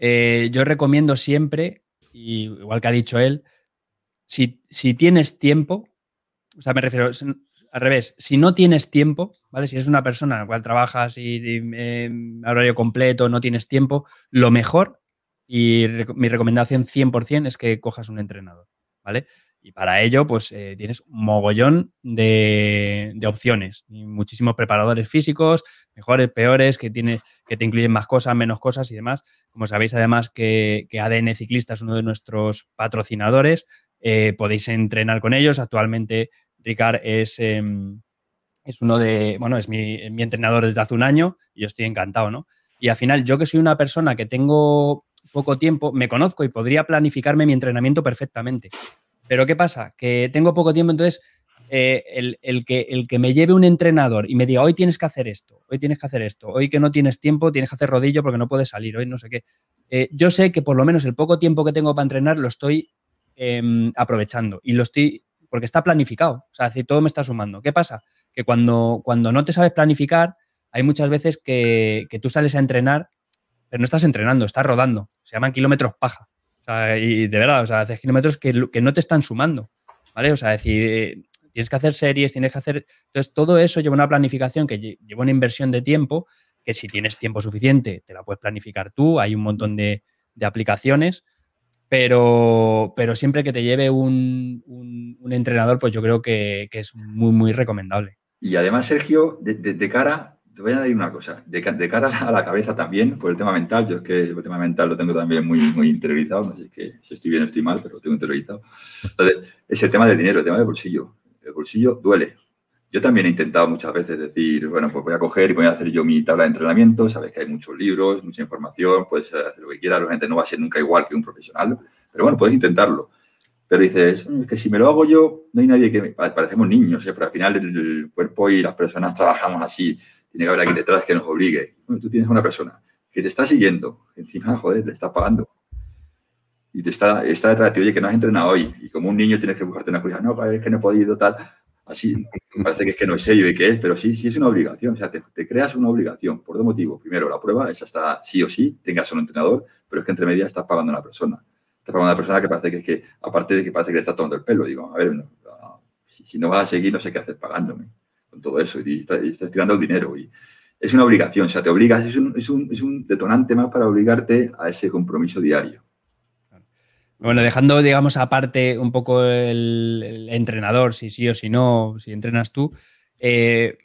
eh, yo recomiendo siempre, y igual que ha dicho él, si, tienes tiempo, o sea, me refiero al revés, si no tienes tiempo, ¿vale? Si eres una persona en la cual trabajas y, eh, horario completo, no tienes tiempo, lo mejor y mi recomendación 100% es que cojas un entrenador, ¿vale? Y para ello, pues eh, tienes un mogollón de, opciones muchísimos preparadores físicos, mejores, peores, que, que te incluyen más cosas, menos cosas y demás. Como sabéis, además, que, ADN Ciclista es uno de nuestros patrocinadores. Eh, podéis entrenar con ellos. Actualmente, Ricard es, em, es uno de, bueno, es mi, entrenador desde hace un año y yo estoy encantado, ¿no? Y al final, yo que soy una persona que tengo poco tiempo, me conozco y podría planificarme mi entrenamiento perfectamente. Pero ¿qué pasa? Que tengo poco tiempo, entonces eh, el, que, el que me lleve un entrenador y me diga, hoy tienes que hacer esto, hoy tienes que hacer esto, hoy que no tienes tiempo, tienes que hacer rodillo porque no puedes salir, hoy no sé qué. Eh, yo sé que por lo menos el poco tiempo que tengo para entrenar lo estoy em, aprovechando y lo estoy, porque está planificado, o sea, todo me está sumando. ¿Qué pasa? Que cuando, cuando no te sabes planificar, hay muchas veces que, que tú sales a entrenar, pero no estás entrenando, estás rodando, se llaman kilómetros paja. O sea, y de verdad, o sea, haces kilómetros que, que, no te están sumando, ¿vale? O sea, decir, eh, tienes que hacer series, tienes que hacer... Entonces, todo eso lleva una planificación que lleva una inversión de tiempo, que si tienes tiempo suficiente, te la puedes planificar tú, hay un montón de, aplicaciones, pero, pero siempre que te lleve un, entrenador, pues yo creo que, es muy, muy recomendable. Y además, Sergio, de cara te voy a decir una cosa. De, cara a la cabeza también, por el tema mental, yo es que el tema mental lo tengo también muy, muy interiorizado. No sé que, si estoy bien o estoy mal, pero lo tengo interiorizado. Entonces, es el tema del dinero, el tema del bolsillo. El bolsillo duele. Yo también he intentado muchas veces decir, bueno, pues voy a coger y voy a hacer yo mi tabla de entrenamiento. Sabes que hay muchos libros, mucha información, puedes eh, hacer lo que quieras. La gente no va a ser nunca igual que un profesional, pero bueno, puedes intentarlo. Pero dices, mm, es que si me lo hago yo, no hay nadie que... Parecemos niños, ¿eh? pero al final el cuerpo y las personas trabajamos así tiene que haber alguien detrás que nos obligue. tú tienes una persona que te está siguiendo, encima, joder, le estás pagando. Y te está, está detrás de ti, oye, que no has entrenado hoy. Y como un niño tienes que buscarte una cosa. no, es que no he podido tal. Así, parece que es que no es ello y que es, pero sí, sí es una obligación. O sea, te, creas una obligación por dos motivos. Primero, la prueba, es está sí o sí, tengas un entrenador, pero es que entre medias estás pagando a una persona. Estás pagando a una persona que parece que es que, aparte de que parece que le estás tomando el pelo, digo, a ver, si, no vas a seguir, no sé qué hacer pagándome todo eso y estás, tirando el dinero. Y es una obligación, o sea, te obligas, es un, es un, detonante más para obligarte a ese compromiso diario. Bueno, dejando, digamos, aparte un poco el, entrenador, si sí o si no, si entrenas tú, eh,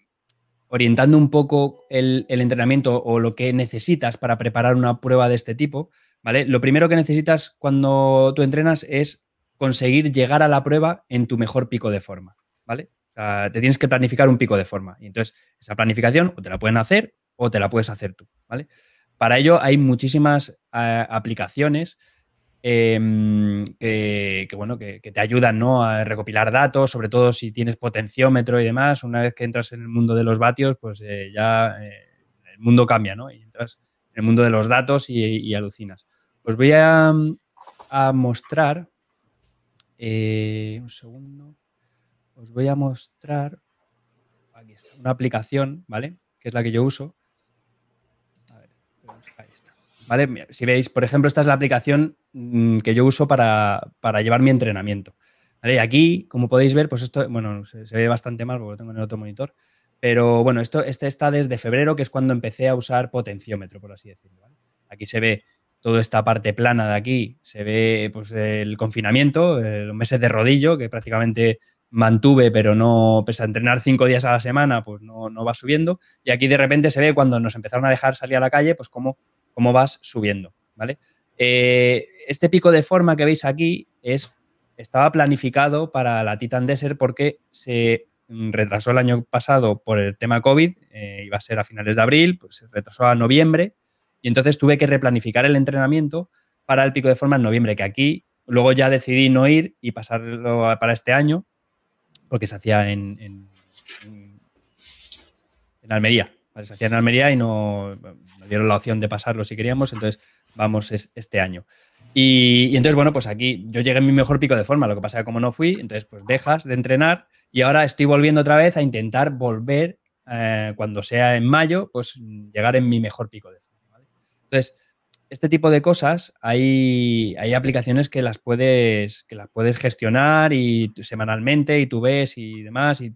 orientando un poco el, entrenamiento o lo que necesitas para preparar una prueba de este tipo, ¿vale? Lo primero que necesitas cuando tú entrenas es conseguir llegar a la prueba en tu mejor pico de forma, ¿vale? Ah, te tienes que planificar un pico de forma. Y entonces, esa planificación o te la pueden hacer o te la puedes hacer tú, ¿vale? Para ello hay muchísimas ah, aplicaciones em, que, bueno, que, te ayudan a recopilar datos, sobre todo si tienes potenciómetro y demás. Una vez que entras en el mundo de los vatios, pues eh, ya eh, el mundo cambia, ¿no? Y entras en el mundo de los datos y, alucinas. Os voy a mostrar. Eh, un segundo os voy a mostrar una aplicación, ¿vale? Que es la que yo uso. A ver, ahí está. ¿Vale? Si veis, por ejemplo, esta es la aplicación mm, que yo uso para, llevar mi entrenamiento. aquí, como podéis ver, pues esto, bueno, se, ve bastante mal porque lo tengo en el otro monitor. Pero bueno, esto este está desde febrero, que es cuando empecé a usar potenciómetro, por así decirlo. Aquí se ve toda esta parte plana de aquí, se ve pues, el confinamiento, los meses de rodillo, que prácticamente mantuve, pero no, pese a entrenar cinco días a la semana, pues no, no, va subiendo. Y aquí de repente se ve cuando nos empezaron a dejar salir a la calle, pues cómo, cómo vas subiendo, ¿vale? Eh, este pico de forma que veis aquí es, estaba planificado para la Titan Desert porque se retrasó el año pasado por el tema COVID, eh, iba a ser a finales de abril, pues se retrasó a noviembre y entonces tuve que replanificar el entrenamiento para el pico de forma en noviembre, que aquí luego ya decidí no ir y pasarlo para este año, porque se hacía en, Almería. Se hacía en Almería y no dieron la opción de pasarlo si queríamos, entonces vamos este año. Y, entonces, bueno, pues aquí yo llegué en mi mejor pico de forma, lo que pasa es que como no fui, entonces pues dejas de entrenar y ahora estoy volviendo otra vez a intentar volver eh, cuando sea en mayo, pues llegar en mi mejor pico de forma. ¿vale? Entonces, este tipo de cosas hay, hay aplicaciones que las puedes, que las puedes gestionar y semanalmente y tú ves y demás y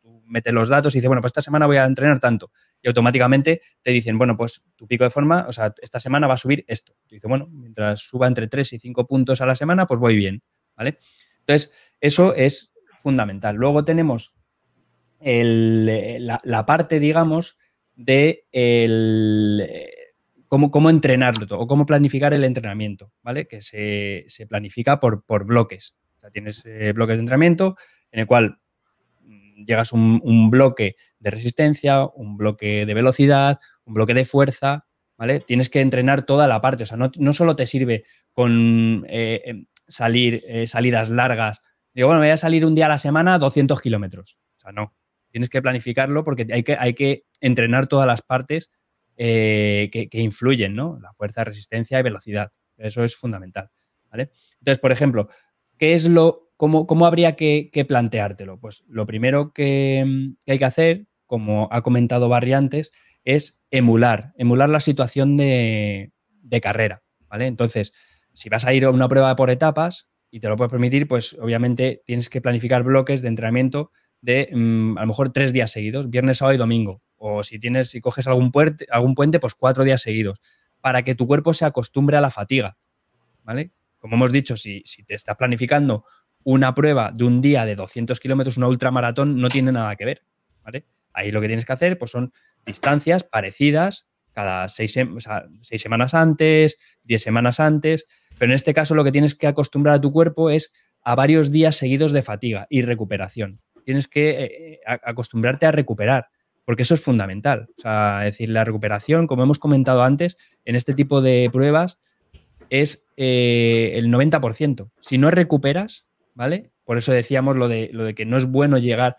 tú metes los datos y dices, bueno, pues esta semana voy a entrenar tanto. Y automáticamente te dicen, bueno, pues tu pico de forma, o sea, esta semana va a subir esto. Y dices, bueno, mientras suba entre 3 y 5 puntos a la semana, pues voy bien, ¿vale? Entonces, eso es fundamental. Luego tenemos eh, la, la, parte, digamos, de el, eh, cómo, entrenarlo todo, o cómo planificar el entrenamiento, ¿vale? Que se, planifica por, por, bloques. O sea, tienes eh, bloques de entrenamiento en el cual mm, llegas un, bloque de resistencia, un bloque de velocidad, un bloque de fuerza, ¿vale? Tienes que entrenar toda la parte, o sea, no, no solo te sirve con eh, em, salir eh, salidas largas. Digo, bueno, voy a salir un día a la semana 200 kilómetros. O sea, no. Tienes que planificarlo porque hay que, hay que entrenar todas las partes eh, que, influyen, ¿no? La fuerza, resistencia y velocidad. Eso es fundamental, ¿vale? Entonces, por ejemplo, ¿qué es lo, cómo, habría que, planteártelo? Pues lo primero mm, que, hay que hacer, como ha comentado Barry antes, es emular, emular la situación de, carrera, ¿vale? Entonces, si vas a ir a una prueba por etapas y te lo puedes permitir, pues obviamente tienes que planificar bloques de entrenamiento de mm, a lo mejor tres días seguidos, viernes, sábado y domingo. O si tienes, si coges algún puente, algún puente, pues cuatro días seguidos, para que tu cuerpo se acostumbre a la fatiga. ¿Vale? Como hemos dicho, si, te estás planificando una prueba de un día de 200 kilómetros, una ultramaratón, no tiene nada que ver. ¿Vale? Ahí lo que tienes que hacer pues, son distancias parecidas cada seis, semanas antes, diez semanas antes, pero en este caso lo que tienes que acostumbrar a tu cuerpo es a varios días seguidos de fatiga y recuperación. Tienes que eh, eh, acostumbrarte a recuperar porque eso es fundamental. O sea, es decir, la recuperación, como hemos comentado antes, en este tipo de pruebas es eh, el 90%. Si no recuperas, ¿vale? Por eso decíamos lo de, lo de que no es bueno llegar,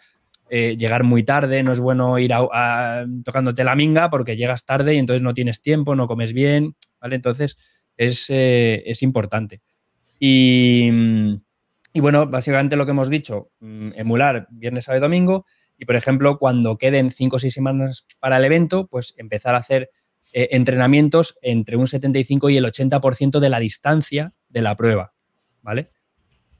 eh, llegar muy tarde, no es bueno ir a, tocándote la minga porque llegas tarde y entonces no tienes tiempo, no comes bien, ¿vale? Entonces es, eh, importante. Y, y bueno, básicamente lo que hemos dicho, mm, emular viernes, sábado y domingo. Y, por ejemplo, cuando queden cinco o seis semanas para el evento, pues empezar a hacer eh, entrenamientos entre un 75 y el 80% de la distancia de la prueba, ¿vale?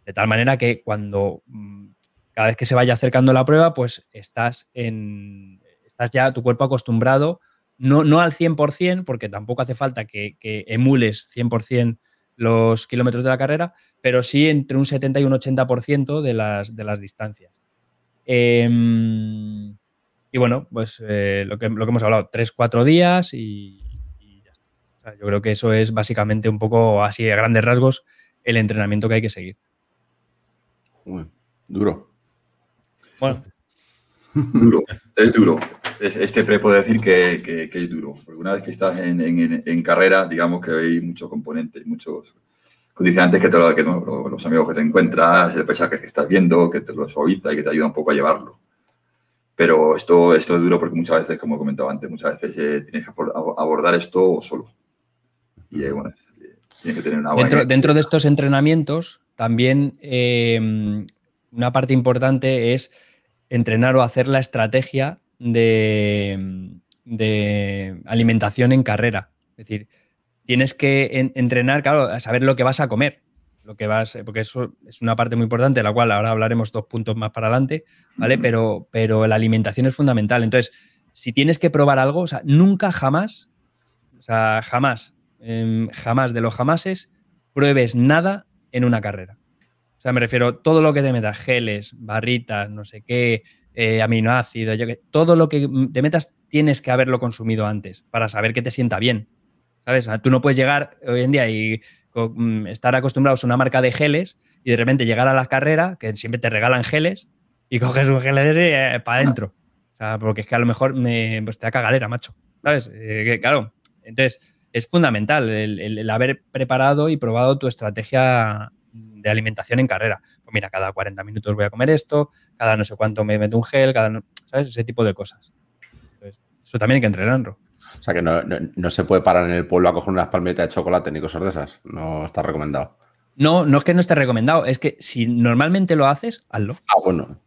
De tal manera que cuando mm, cada vez que se vaya acercando la prueba, pues estás en estás ya tu cuerpo acostumbrado, no, no al 100%, porque tampoco hace falta que, emules 100% los kilómetros de la carrera, pero sí entre un 70 y un 80% de las, de las distancias. Em, y bueno, pues eh, lo, que, hemos hablado, tres, cuatro días y, ya está. yo creo que eso es básicamente un poco así a grandes rasgos el entrenamiento que hay que seguir. duro. Bueno. duro, es duro. este pre puede decir que, es duro, porque una vez que estás en, en carrera, digamos que hay muchos componentes, muchos dice antes que, te lo, que los amigos que te encuentras, el paisaje que estás viendo, que te lo suaviza y que te ayuda un poco a llevarlo. Pero esto, esto es duro porque muchas veces, como he comentado antes, muchas veces eh, tienes que abordar esto solo. Y eh, bueno, eh, dentro, de estos entrenamientos, también una parte importante es entrenar o hacer la estrategia de, de alimentación en carrera. Es decir, tienes que entrenar, claro, a saber lo que vas a comer, lo que vas, eh, porque eso es una parte muy importante, la cual ahora hablaremos dos puntos más para adelante, ¿vale? Pero, pero la alimentación es fundamental. Entonces, si tienes que probar algo, sea, nunca jamás, o sea, jamás, em, jamás de los jamases, pruebes nada en una carrera. O sea, me refiero todo lo que te metas, geles, barritas, no sé qué, eh, aminoácidos, todo lo que mm, te metas tienes que haberlo consumido antes para saber que te sienta bien tú no puedes llegar hoy en día y mm, estar acostumbrados a una marca de geles y de repente llegar a la carrera, que siempre te regalan geles, y coges un gel eh, para adentro. O sea, porque es que a lo mejor me, eh, pues te da cagadera, macho. ¿Sabes? Eh, claro. Entonces, es fundamental el, haber preparado y probado tu estrategia de alimentación en carrera. Pues mira, cada 40 minutos voy a comer esto, cada no sé cuánto me meto un gel, cada ¿sabes? Ese tipo de cosas. eso también hay que entrenarlo sea que no, se puede parar en el pueblo a coger unas palmeritas de chocolate ni cosas de esas. No está recomendado. No, no es que no esté recomendado, es que si normalmente lo haces, hazlo. Ah, bueno.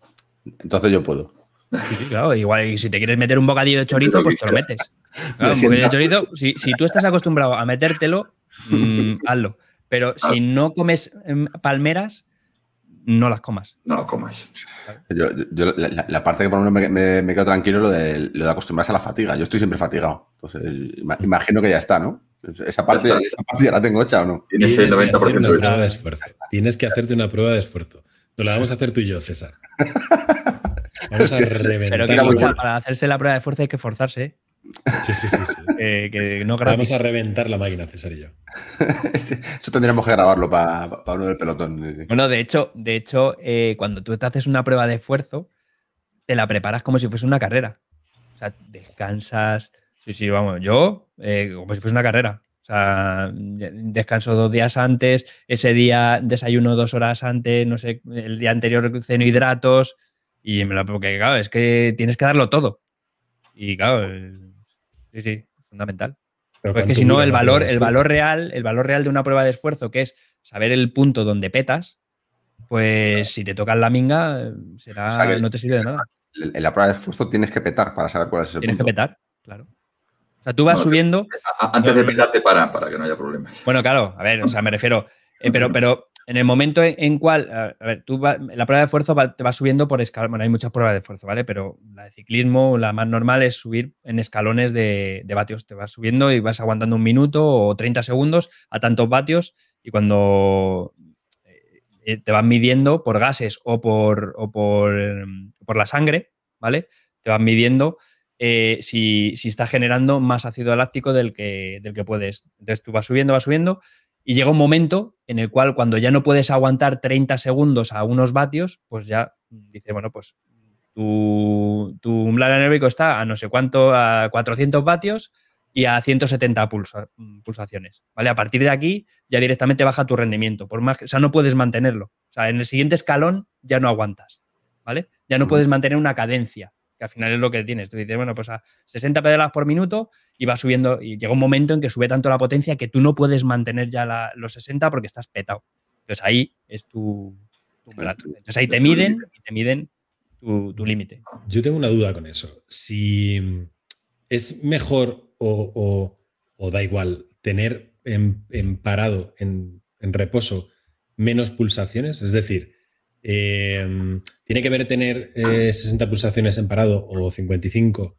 Entonces yo puedo. Sí, claro, igual y si te quieres meter un bocadillo de chorizo, pues te lo metes. Claro, un bocadillo de chorizo, si, tú estás acostumbrado a metértelo, mm, hazlo. Pero si ah. no comes em, palmeras, no las comas. No las comas. Yo, yo la, parte que por lo menos me, me, quedo tranquilo es lo de, lo de acostumbrarse a la fatiga. Yo estoy siempre fatigado. Entonces, imagino que ya está, ¿no? Esa parte, esa parte ya la tengo hecha o no. Tienes, el 90% de esfuerzo. Tienes que hacerte una prueba de esfuerzo. Nos la vamos a hacer tú y yo, César. Vamos a reventar. Pero que para hacerse la prueba de fuerza hay que forzarse. ¿eh? Sí, sí, sí. que no Vamos a reventar la máquina, César y yo. Eso tendríamos que grabarlo para uno del pelotón. Bueno, de hecho, de hecho eh, cuando tú te haces una prueba de esfuerzo, te la preparas como si fuese una carrera. O sea, descansas. Sí, sí, vamos, yo, eh, como si fuese una carrera. O sea, descanso dos días antes, ese día desayuno dos horas antes, no sé, el día anterior ceno hidratos. Y me la. Porque, claro, es que tienes que darlo todo. Y claro. Eh, Sí, sí, fundamental. Pero es que si no, el valor, el valor real, el valor real de una prueba de esfuerzo, que es saber el punto donde petas, pues si te tocas la minga, será, no te sirve de nada. En la prueba de esfuerzo tienes que petar para saber cuál es el punto. Tienes que petar, claro. O sea, tú vas subiendo. Antes de petarte para que no haya problemas. Bueno, claro, a ver, o sea, me refiero, eh, pero, pero en el momento en, cual, a, ver, la prueba de esfuerzo te va subiendo por escalón. bueno, hay muchas pruebas de esfuerzo, ¿vale? Pero la de ciclismo, la más normal es subir en escalones de, vatios, te vas subiendo y vas aguantando un minuto o 30 segundos a tantos vatios y cuando eh, te van midiendo por gases o por, mm, por, la sangre, ¿vale? Te van midiendo eh, si, si, está generando más ácido láctico del que, del que puedes. Entonces tú vas subiendo, vas subiendo y llega un momento en el cual cuando ya no puedes aguantar 30 segundos a unos vatios, pues ya dice, bueno, pues tu, tu umbral anérbico está a no sé cuánto, a 400 vatios y a 170 pulsaciones, ¿vale? A partir de aquí ya directamente baja tu rendimiento, por más, o sea, no puedes mantenerlo. O sea, en el siguiente escalón ya no aguantas, ¿vale? Ya no puedes mantener una cadencia que al final es lo que tienes. Tú dices, bueno, pues a 60 pedalas por minuto y va subiendo y llega un momento en que sube tanto la potencia que tú no puedes mantener ya los 60 porque estás petado. Entonces ahí es tu, Entonces ahí te miden y te miden tu, límite. Yo tengo una duda con eso. Si mm, es mejor o, da igual tener en, parado, en reposo, menos pulsaciones, es decir, Em, tiene que ver tener 60 eh, pulsaciones en parado o 55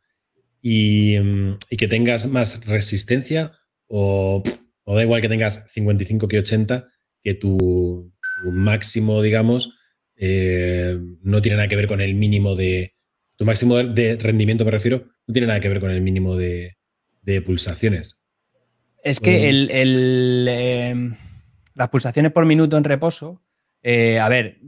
em, y, que tengas más resistencia o, da igual que tengas 55 que 80, que tu, máximo, digamos, eh, no tiene nada que ver con el mínimo de... Tu máximo de rendimiento, me refiero, no tiene nada que ver con el mínimo de, pulsaciones. Es que em. las pulsaciones por minuto en reposo, eh, a ver,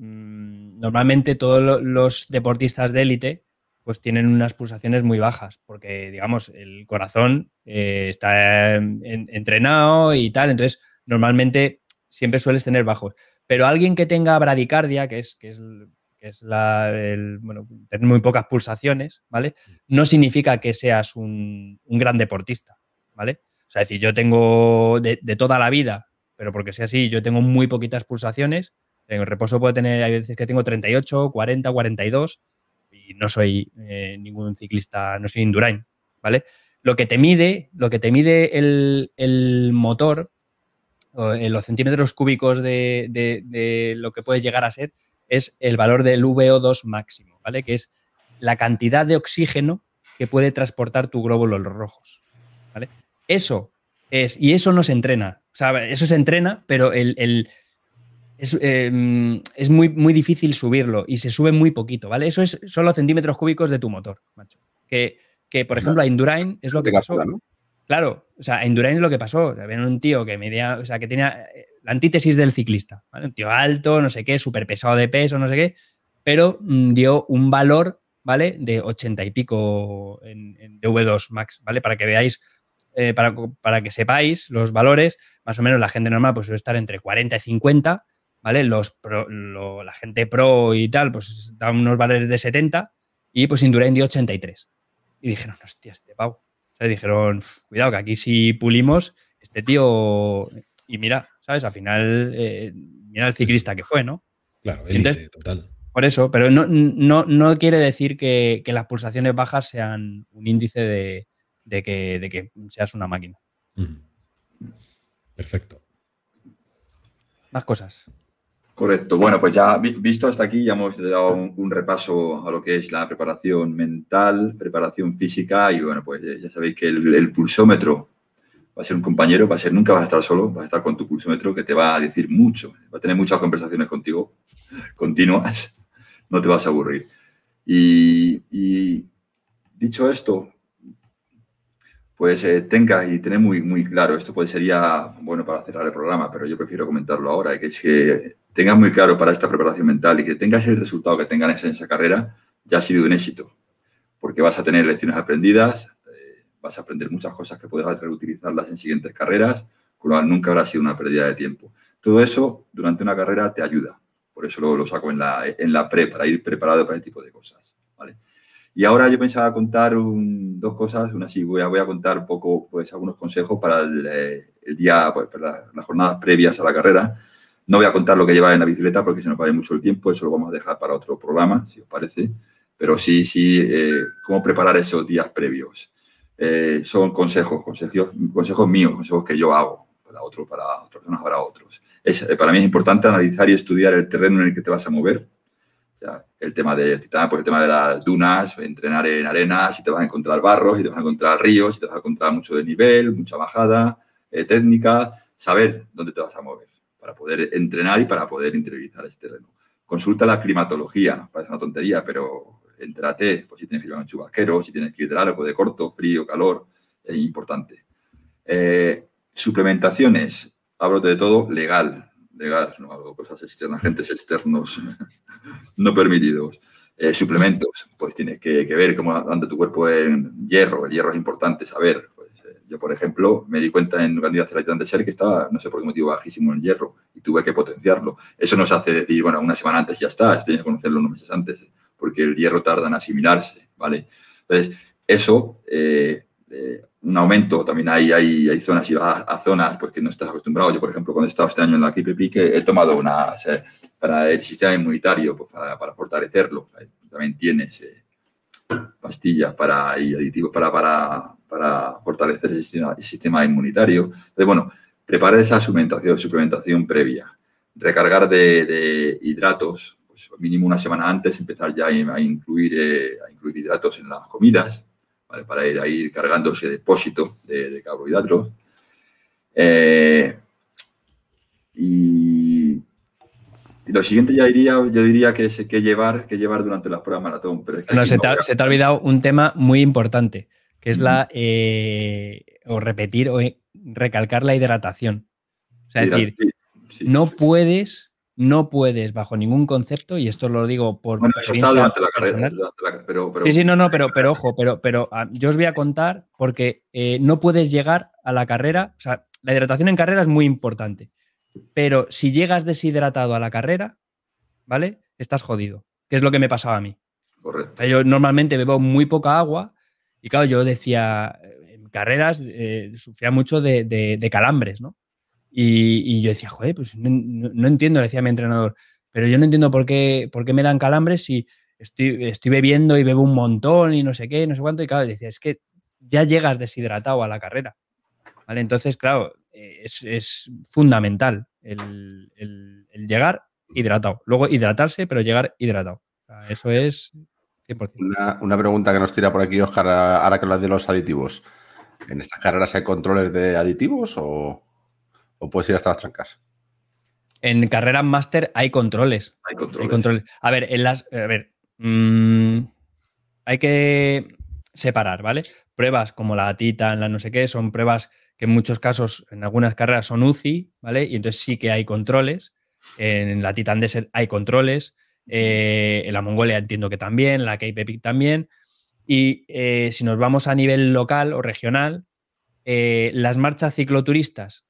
normalmente todos los deportistas de élite pues tienen unas pulsaciones muy bajas, porque digamos, el corazón eh, está entrenado y tal, entonces normalmente siempre sueles tener bajos. Pero alguien que tenga bradicardia, que es, que es, la, bueno, tener muy pocas pulsaciones, ¿vale? No significa que seas un, gran deportista, ¿vale? O sea, decir, yo tengo de, de toda la vida, pero porque sea así, yo tengo muy poquitas pulsaciones, en reposo puede tener, hay veces que tengo 38, 40, 42 y no soy eh, ningún ciclista, no soy Indurain, ¿vale? Lo que te mide, lo que te mide el, el motor, eh, los centímetros cúbicos de, lo que puede llegar a ser, es el valor del VO2 máximo, ¿vale? Que es la cantidad de oxígeno que puede transportar tu glóbulos rojos, ¿vale? Eso es, y eso no se entrena. O sea, eso se entrena, pero el Em, es, muy, muy difícil subirlo y se sube muy poquito, ¿vale? Eso es solo centímetros cúbicos de tu motor, macho. Que, por ejemplo, a Indurain es lo que pasó. Claro, o sea, Endurain es lo que pasó. Había un tío que medía, o sea, que tenía eh, la antítesis del ciclista. ¿vale? Un tío alto, no sé qué, súper pesado de peso, no sé qué, pero mm, dio un valor, ¿vale? De 80 y pico en, V2 Max, ¿vale? Para que veáis, eh, para, que sepáis los valores, más o menos la gente normal pues suele estar entre 40 y 50 ¿vale? Los la gente pro y tal, pues da unos valores de 70 y pues Indurain dio 83. Y dijeron, hostia, este pavo. O dijeron, cuidado, que aquí si pulimos, este tío... Y mira, ¿sabes? Al final, eh, mira el ciclista que fue, ¿no? Claro, total. Por eso, pero no, quiere decir que, las pulsaciones bajas sean un índice de, de, que, seas una máquina. Perfecto. Más cosas. Correcto. Bueno, pues ya visto hasta aquí, ya hemos dado un, repaso a lo que es la preparación mental, preparación física y bueno, pues ya sabéis que el, pulsómetro va a ser un compañero, va a ser, nunca vas a estar solo, vas a estar con tu pulsómetro que te va a decir mucho, va a tener muchas conversaciones contigo continuas, no te vas a aburrir. Y, dicho esto, pues eh, tengas y tenés muy, muy claro, esto puede sería, bueno, para cerrar el programa, pero yo prefiero comentarlo ahora, que es que tengas muy claro para esta preparación mental y que tengas el resultado que tengas en esa carrera, ya ha sido un éxito, porque vas a tener lecciones aprendidas, eh, vas a aprender muchas cosas que podrás reutilizarlas en siguientes carreras, con lo cual nunca habrá sido una pérdida de tiempo. Todo eso durante una carrera te ayuda, por eso lo, saco en la, en la pre, para ir preparado para este tipo de cosas. Y ahora yo pensaba contar dos cosas, una sí, voy a, voy a contar poco, pues algunos consejos para el, eh, el día, pues, para las jornadas previas a la carrera no voy a contar lo que lleva en la bicicleta porque se nos va mucho el tiempo, eso lo vamos a dejar para otro programa, si os parece. Pero sí, sí, eh, cómo preparar esos días previos. Eh, son consejos, consejos, consejos míos, consejos que yo hago, para otros, para otras personas para otros. Eh, para mí es importante analizar y estudiar el terreno en el que te vas a mover. el tema de pues el tema de las dunas, entrenar en arenas, si te vas a encontrar barros, si te vas a encontrar ríos, si te vas a encontrar mucho de nivel, mucha bajada, técnica, saber dónde te vas a mover para poder entrenar y para poder interiorizar este terreno. Consulta la climatología, parece una tontería, pero entrate pues si tienes que ir a un chubasquero, si tienes que ir de largo, de corto, frío, calor, es importante. Eh, suplementaciones, hablo de todo legal, legal, no hablo cosas externas, agentes externos no permitidos. Eh, suplementos, pues tienes que, que ver cómo anda tu cuerpo en hierro, el hierro es importante, saber por ejemplo, me di cuenta en cantidad de la de ser que estaba, no sé por qué motivo, bajísimo el hierro y tuve que potenciarlo. Eso nos hace decir, bueno, una semana antes ya está, tienes que conocerlo unos meses antes, porque el hierro tarda en asimilarse, ¿vale? Entonces, eso, eh, eh, un aumento, también hay, hay zonas y va a, zonas pues, que no estás acostumbrado. Yo, por ejemplo, cuando he estado este año en la KPP, que he tomado una, para el sistema inmunitario, pues, para, fortalecerlo, también tienes eh, pastillas para, y aditivos para para fortalecer el sistema, inmunitario. Entonces, bueno, preparar esa suplementación, previa, recargar de, hidratos, pues mínimo una semana antes, empezar ya a incluir, eh, a incluir hidratos en las comidas, para ir a ir cargando ese depósito de, carbohidratos. Eh, y, lo siguiente ya diría, yo diría que es que llevar, que llevar durante las pruebas maratón. se, se te ha olvidado un tema muy importante que es la, eh, o repetir, o eh, recalcar la hidratación. O sea, es decir, no puedes no puedes bajo ningún concepto, y esto lo digo por... eso la sí, sí, no, no, pero, pero ojo, pero, pero ah, yo os voy a contar porque eh, no puedes llegar a la carrera, o sea, la hidratación en carrera es muy importante, pero si llegas deshidratado a la carrera, ¿vale? Estás jodido, que es lo que me pasaba a mí. Correcto. yo normalmente bebo muy poca agua y claro, yo decía, eh, en carreras eh, sufría mucho de, calambres, ¿no? Y, yo decía, joder, pues no, entiendo, decía mi entrenador, pero yo no entiendo por qué, por qué me dan calambres si estoy, bebiendo y bebo un montón y no sé qué, no sé cuánto. Y claro, decía, es que ya llegas deshidratado a la carrera. ¿Vale? Entonces, claro, eh, es, fundamental el, llegar hidratado. Luego hidratarse, pero llegar hidratado. eso es una, pregunta que nos tira por aquí, Oscar, ahora que hablas de los aditivos. ¿En estas carreras hay controles de aditivos o, o puedes ir hasta las trancas? En carreras máster hay controles. Hay controles. A ver, en las. ver. Mm, hay que separar, ¿vale? Pruebas como la Titan, la no sé qué, son pruebas que en muchos casos, en algunas carreras son UCI, ¿vale? Y entonces sí que hay controles. En la Titan Desert hay controles en eh, la Mongolia entiendo que también, la Cape Epic también. Y eh, si nos vamos a nivel local o regional, eh, las marchas cicloturistas,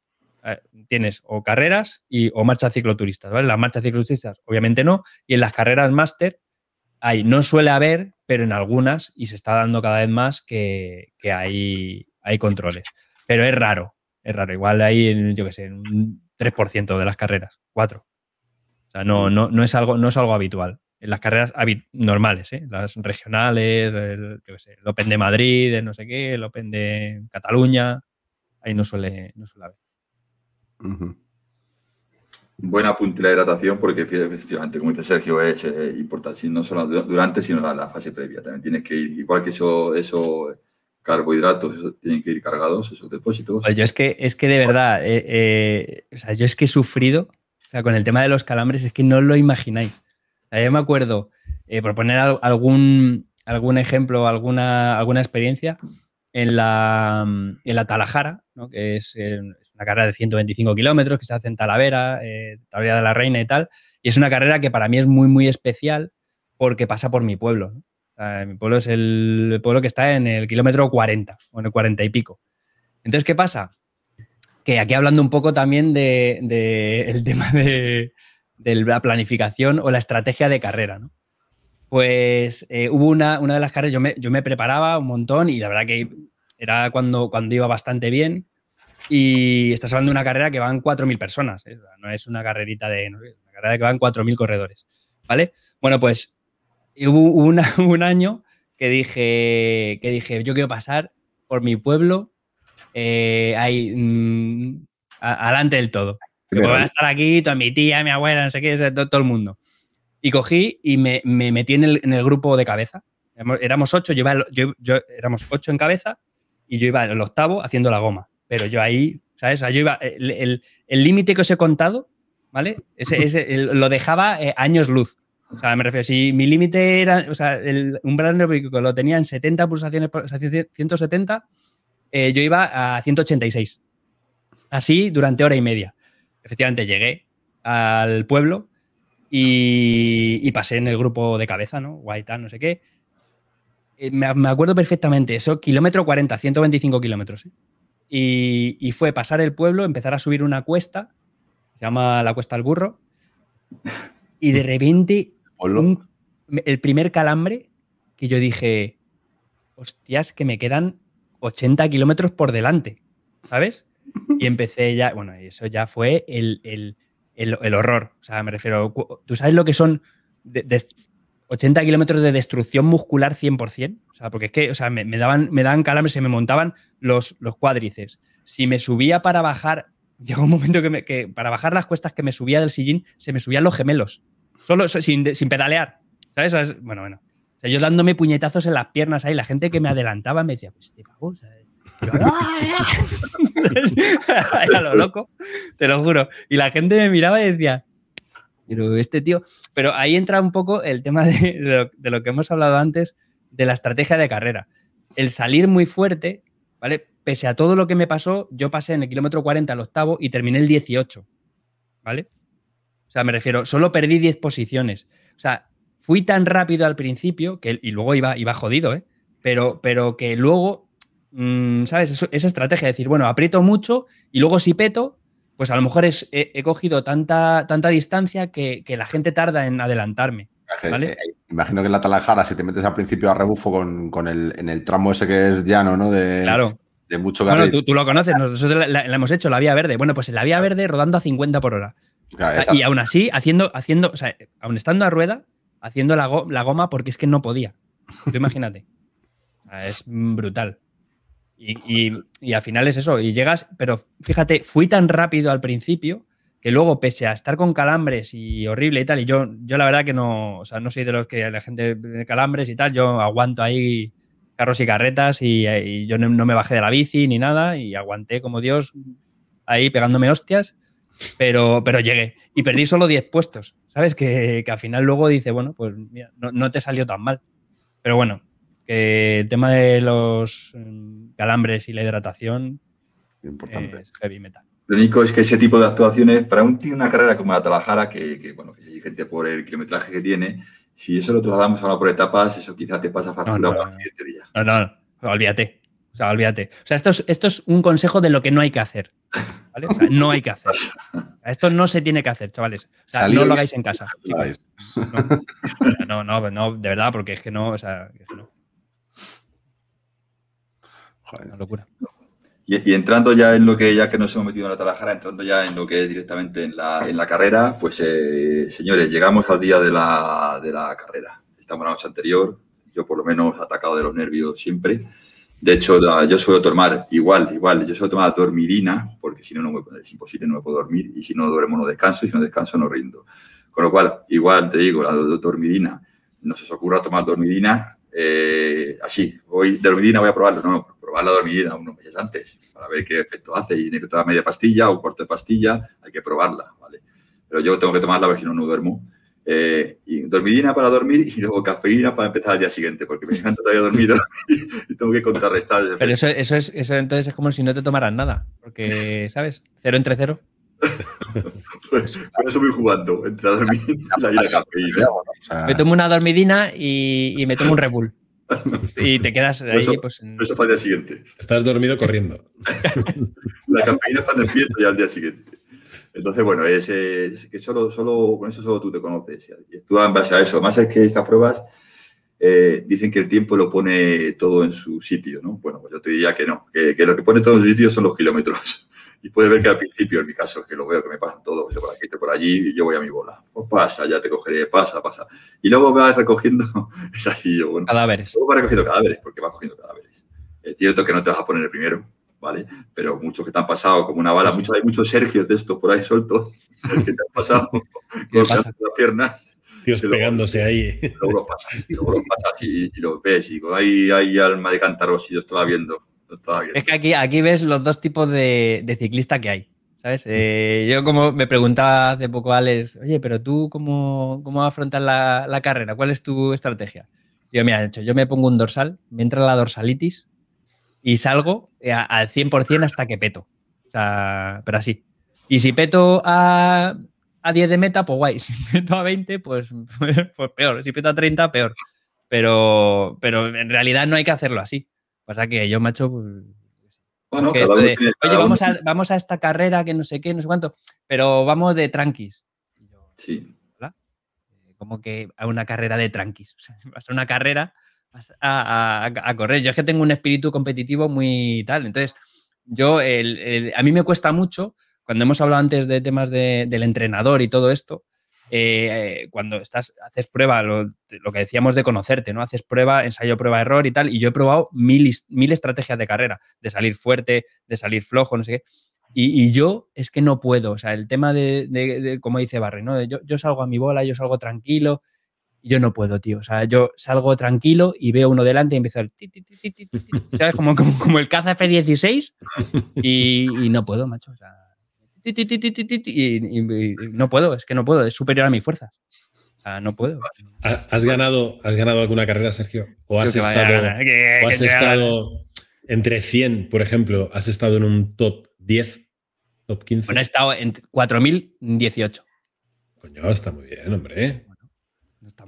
tienes o carreras y, o marchas cicloturistas, ¿vale? Las marchas cicloturistas obviamente no, y en las carreras máster hay, no suele haber, pero en algunas, y se está dando cada vez más que, hay, hay controles. Pero es raro, es raro. Igual hay, yo qué sé, un 3% de las carreras, 4. O sea, no, no, es, algo, no es algo habitual. En las carreras normales, ¿eh? las regionales, el, Open de Madrid, no sé qué, el Open de Cataluña, ahí no suele, no suele haber. Buena -huh. de hidratación porque efectivamente, como dice Sergio, es eh, importante, no solo durante, sino la, la, fase previa. También tienes que ir, igual que eso, eso carbohidratos tienen que ir cargados, esos depósitos. Pues yo es que, es que de verdad, eh, yo es que he sufrido sea, con el tema de los calambres es que no lo imagináis. Yo me acuerdo, eh, por poner algún, algún ejemplo, alguna, alguna experiencia, en la, en Talajara, que eh, es, una carrera de 125 kilómetros que se hace en Talavera, eh, Talavera de la Reina y tal. Y es una carrera que para mí es muy, muy especial porque pasa por mi pueblo. mi pueblo es el pueblo que está en el kilómetro 40 o en 40 y pico. Entonces, ¿qué pasa? Que aquí hablando un poco también del de, el tema de, la planificación o la estrategia de carrera, ¿no? Pues eh, hubo una, de las carreras, yo me, preparaba un montón y la verdad que era cuando, cuando iba bastante bien. Y estás hablando de una carrera que van 4.000 personas, ¿eh? no es una carrerita de. una carrera que van 4.000 corredores, ¿vale? Bueno, pues hubo un año que dije, que dije, yo quiero pasar por mi pueblo eh, ahí mm, adelante del todo. que van a estar aquí, toda mi tía, mi abuela, no sé qué, todo, el mundo. Y cogí y me, me metí en el, grupo de cabeza. Éramos ocho, yo, yo, éramos ocho en cabeza y yo iba en el octavo haciendo la goma. Pero yo ahí, ¿sabes? yo iba, el límite que os he contado, ¿vale? Ese, ese lo dejaba eh, años luz. O sea, me refiero, si mi límite era, o sea, el umbral lo tenía en 70 pulsaciones, o 170, eh, yo iba a 186. Así durante hora y media. Efectivamente llegué al pueblo y, pasé en el grupo de cabeza, ¿no? tal, no sé qué. Eh, me, acuerdo perfectamente eso, kilómetro 40, 125 kilómetros. ¿eh? Y, fue pasar el pueblo, empezar a subir una cuesta, se llama la cuesta al burro, y de repente el primer calambre que yo dije, hostias, que me quedan 80 kilómetros por delante, ¿sabes? Y empecé ya, bueno, eso ya fue el, el, el, horror. O sea, me refiero, ¿tú sabes lo que son de, 80 kilómetros de destrucción muscular 100%? O sea, porque es que, o sea, me, daban, me daban calambres, se me montaban los, los cuádriceps. Si me subía para bajar, llegó un momento que, que, para bajar las cuestas que me subía del sillín, se me subían los gemelos. Solo sin, sin pedalear. ¿Sabes? Bueno, bueno sea, yo dándome puñetazos en las piernas ahí, la gente que me adelantaba me decía, pues este pago, ¿sabes? Era lo loco, te lo juro. Y la gente me miraba y decía, pero este tío. Pero ahí entra un poco el tema de, de lo que hemos hablado antes de la estrategia de carrera. El salir muy fuerte, ¿vale? Pese a todo lo que me pasó, yo pasé en el kilómetro 40 al octavo y terminé el 18, ¿vale? O sea, me refiero, solo perdí 10 posiciones. O sea, fui tan rápido al principio, que, y luego iba, iba jodido, ¿eh? pero, pero que luego, mm, ¿sabes? esa estrategia de decir, bueno, aprieto mucho y luego si peto, pues a lo mejor he, cogido tanta, tanta distancia que, la gente tarda en adelantarme. Eh, imagino que en la talajara, si te metes al principio a rebufo con, el, en el tramo ese que es llano, ¿no? De, claro. De mucho Bueno, tú, lo conoces, nosotros la, hemos hecho, la vía verde. Bueno, pues en la vía verde rodando a 50 por hora. y aún así, haciendo, haciendo, o sea, aún estando a rueda, haciendo la, goma porque es que no podía. Tú imagínate. Ah, es brutal. Y, al final es eso, y llegas, pero fíjate, fui tan rápido al principio que luego, pese a estar con calambres y horrible y tal, y yo, yo la verdad que no, o sea, no soy de los que la gente de calambres y tal, yo aguanto ahí carros y carretas y, yo no, me bajé de la bici ni nada y aguanté como Dios ahí pegándome hostias, pero, pero llegué y perdí solo 10 puestos. ¿Sabes? Que, al final luego dice, bueno, pues mira, no, te salió tan mal. Pero bueno, que el tema de los em, calambres y la hidratación Importante. es heavy metal. Lo único es que ese tipo de actuaciones, para un, una carrera como la Talajara, que, bueno, que hay gente por el kilometraje que tiene, si eso lo trasladamos ahora por etapas, eso quizás te pasa fácil siguiente día. No, no, olvídate. O sea, olvídate. O sea, esto es, esto es un consejo de lo que no hay que hacer. ¿vale? no hay que hacer. Esto no se tiene que hacer, chavales. O sea, no lo hagáis en casa. No. no, no, de verdad, porque es que no, o sea, no. Joder. Una locura. Y, entrando ya en lo que ya que nos hemos metido en la talajara, entrando ya en lo que es directamente en la, carrera, pues eh, señores, llegamos al día de la, de la carrera. Estamos la noche anterior, yo por lo menos atacado de los nervios siempre. De hecho, yo suelo tomar igual, igual, yo suelo tomar dormidina porque si no, no me, es imposible, no me puedo dormir, y si no duermo no descanso, y si no descanso no rindo. Con lo cual, igual te digo, la dormidina, no se os ocurra tomar dormidina eh, así, Hoy, dormidina voy a probarlo, no, probar la dormidina unos meses antes, para ver qué efecto hace, y tiene que tomar media pastilla o un cuarto de pastilla, hay que probarla, ¿vale? Pero yo tengo que tomarla a ver si no, no duermo, eh, y dormidina para dormir y luego cafeína para empezar al día siguiente, porque me siento todavía dormido y, tengo que contrarrestar. Pero eso, eso, es, entonces es como si no te tomaran nada, porque, ¿sabes? Cero entre cero. pues con eso voy jugando, entre la dormidina y la cafeína. me tomo una dormidina y, me tomo un Red Bull. Y te quedas ahí, pues. En... Eso para el día siguiente. Estás dormido corriendo. la cafeína cuando empieza ya al día siguiente. Entonces, bueno, es, que solo, solo, con eso solo tú te conoces. Y tú en base a eso. Más es que estas pruebas eh, dicen que el tiempo lo pone todo en su sitio, ¿no? Bueno, pues yo te diría que no, que, lo que pone todo en su sitio son los kilómetros. Y puedes ver que al principio, en mi caso, es que lo veo, que me pasan todos, por aquí, por allí, y yo voy a mi bola. Pues pasa, ya te cogeré, pasa, pasa. Y luego vas recogiendo, es Cadáveres. Luego vas recogiendo cadáveres, porque vas cogiendo cadáveres. Es cierto que no te vas a poner el primero, pero muchos que te han pasado como una bala, muchos, hay muchos Sergios de esto por ahí suelto, que te han pasado con las piernas. Dios pegándose ahí. Luego lo pasas, luego lo y, lo ves, y ahí hay alma de cantaros y yo estaba viendo. Es que aquí, aquí ves los dos tipos de, de ciclista que hay. ¿Sabes? Eh, yo como me preguntaba hace poco Alex, oye, pero tú cómo, cómo afrontas la, la carrera, ¿cuál es tu estrategia? Digo, mira, hecho, yo me pongo un dorsal, me entra la dorsalitis, y salgo eh, al 100% hasta que peto. O sea, pero así. Y si peto a, a 10 de meta, pues guay. Si peto a 20, pues, pues, peor. Si peto a 30, peor. Pero, pero en realidad no hay que hacerlo así. O sea que yo, macho, pues, bueno, oye, vamos a, vamos a esta carrera que no sé qué, no sé cuánto, pero vamos de tranquis. Sí. Eh, como que a una carrera de tranquis. O sea, va a una carrera a, correr. Yo es que tengo un espíritu competitivo muy tal. Entonces, yo, el, a mí me cuesta mucho, cuando hemos hablado antes de temas del entrenador y todo esto, eh, cuando estás, haces prueba, lo, que decíamos de conocerte, ¿no? Haces prueba, ensayo, prueba, error y tal. Y yo he probado mil, mil estrategias de carrera, de salir fuerte, de salir flojo, no sé qué. Y, yo es que no puedo. O sea, el tema de, como dice Barry, ¿no? yo, salgo a mi bola, yo salgo tranquilo, yo no puedo, tío. O sea, yo salgo tranquilo y veo uno delante y empiezo el... ¿Sabes? Como, el caza F-16 y, no puedo, macho. y, no puedo, es que no puedo. Es superior a mis fuerzas. O sea, no puedo. ¿Has ganado, ¿Has ganado alguna carrera, Sergio? ¿O has estado, entre 100, por ejemplo, has estado en un top 10, top 15? Bueno, he estado en 4.018. Coño, está muy bien, hombre.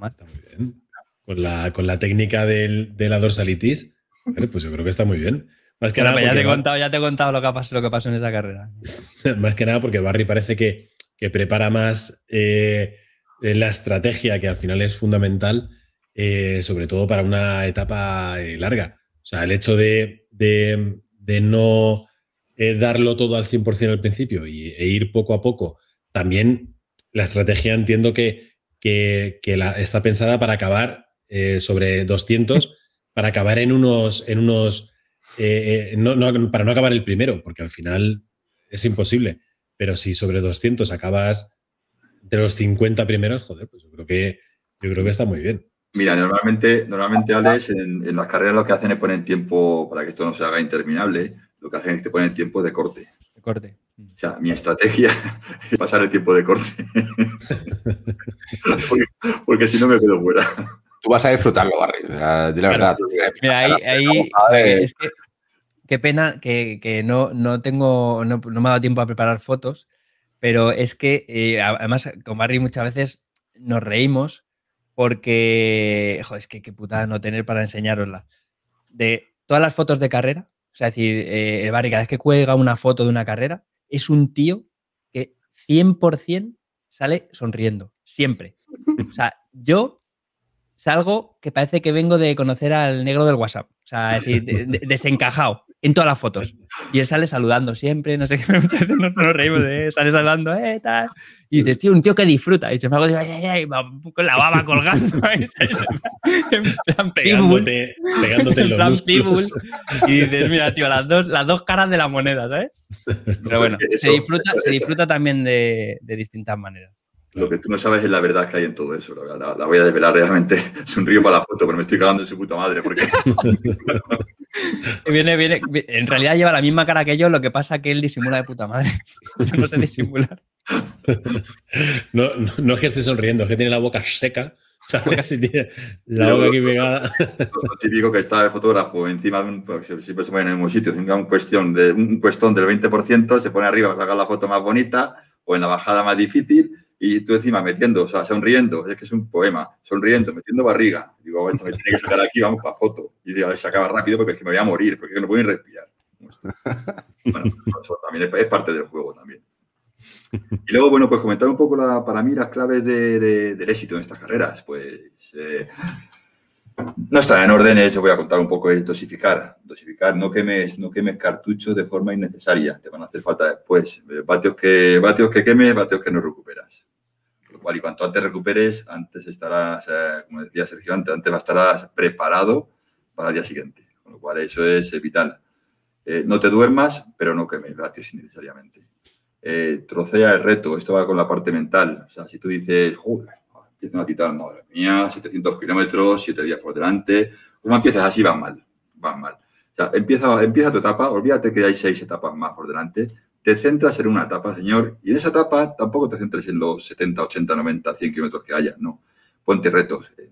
Está muy bien. Con la, con la técnica de la dorsalitis, pues yo creo que está muy bien. Más que nada pues ya, te he contado, ya te contado lo que, pasó, lo que pasó en esa carrera. más que nada porque Barry parece que, prepara más eh, eh, la estrategia, que al final es fundamental, eh, sobre todo para una etapa larga. O sea, el hecho de, de, no darlo todo al 100% al principio y, e ir poco a poco. También la estrategia entiendo que, que, la, está pensada para acabar eh, sobre 200, para acabar en unos, en unos eh, eh, no, para no acabar el primero, porque al final es imposible. Pero si sobre 200 acabas de los 50 primeros, joder, pues yo creo que, yo creo que está muy bien. Mira, normalmente, normalmente Alex, en, las carreras lo que hacen es poner tiempo, para que esto no se haga interminable, lo que hacen es que te ponen tiempo de corte corte. Mm. O sea, mi estrategia es pasar el tiempo de corte. porque, si no me quedo fuera. Tú vas a disfrutarlo, Barry. de la verdad. Mira, ahí, es que, qué pena que, no, no, tengo, no, me ha dado tiempo a preparar fotos, pero es que eh, además con Barry muchas veces nos reímos porque, joder, es que qué putada no tener para enseñarosla, De todas las fotos de carrera, o sea, decir, eh, el cada vez que cuelga una foto de una carrera, es un tío que 100% sale sonriendo, siempre. O sea, yo salgo que parece que vengo de conocer al negro del WhatsApp. O sea, decir, desencajado en todas las fotos. Y él sale saludando siempre, no sé qué, muchas veces nosotros reímos de él, sale saludando, eh, tal. Y dices, tío, un tío que disfruta. Y se me hago, ay, ay, ay, con la baba colgando. en plan, pegándote, pegándote en los Y dices, mira, tío, las dos, las dos caras de la moneda, ¿sabes? Pero bueno, se disfruta, se disfruta también de, de distintas maneras. Lo que tú no sabes es la verdad que hay en todo eso. La, voy a desvelar realmente. Sonrío para la foto, pero me estoy cagando en su puta madre. Porque... viene, viene, en realidad lleva la misma cara que yo, lo que pasa es que él disimula de puta madre. no sé disimular. No, es que esté sonriendo, es que tiene la boca seca. O sea, pues casi tiene la boca aquí pegada. Lo típico que está el fotógrafo encima de un. Pues, Siempre en el sitio, un cuestión, de, un cuestión del 20%, se pone arriba para sacar la foto más bonita o en la bajada más difícil y tú encima metiendo, o sea, sonriendo, es que es un poema, sonriendo, metiendo barriga. Digo, esto me tiene que sacar aquí, vamos para foto. Y digo, a ver, se acaba rápido porque es que me voy a morir, porque no puedo ni respirar. Bueno, pues eso también es parte del juego también. Y luego, bueno, pues comentar un poco la, para mí las claves del éxito en estas carreras. Pues eh, no está en orden, eso eh, voy a contar un poco, es dosificar. Dosificar, no quemes, no quemes cartuchos de forma innecesaria, te van a hacer falta después. Eh, Bateos que, vatios que quemes, vatios que no recuperas y cuanto antes recuperes, antes estarás, como decía Sergio antes, estarás preparado para el día siguiente. Con lo cual, eso es eh, vital. Eh, no te duermas, pero no quemes, me gratis innecesariamente. Eh, trocea el reto, esto va con la parte mental. O sea, si tú dices, joder, empieza una titán, madre mía, 700 kilómetros, 7 días por delante, como pues empiezas así, van mal, van mal. empieza, empieza tu etapa, olvídate que hay 6 etapas más por delante te centras en una etapa, señor, y en esa etapa tampoco te centres en los 70, 80, 90, 100 kilómetros que haya, no. Ponte retos. Eh.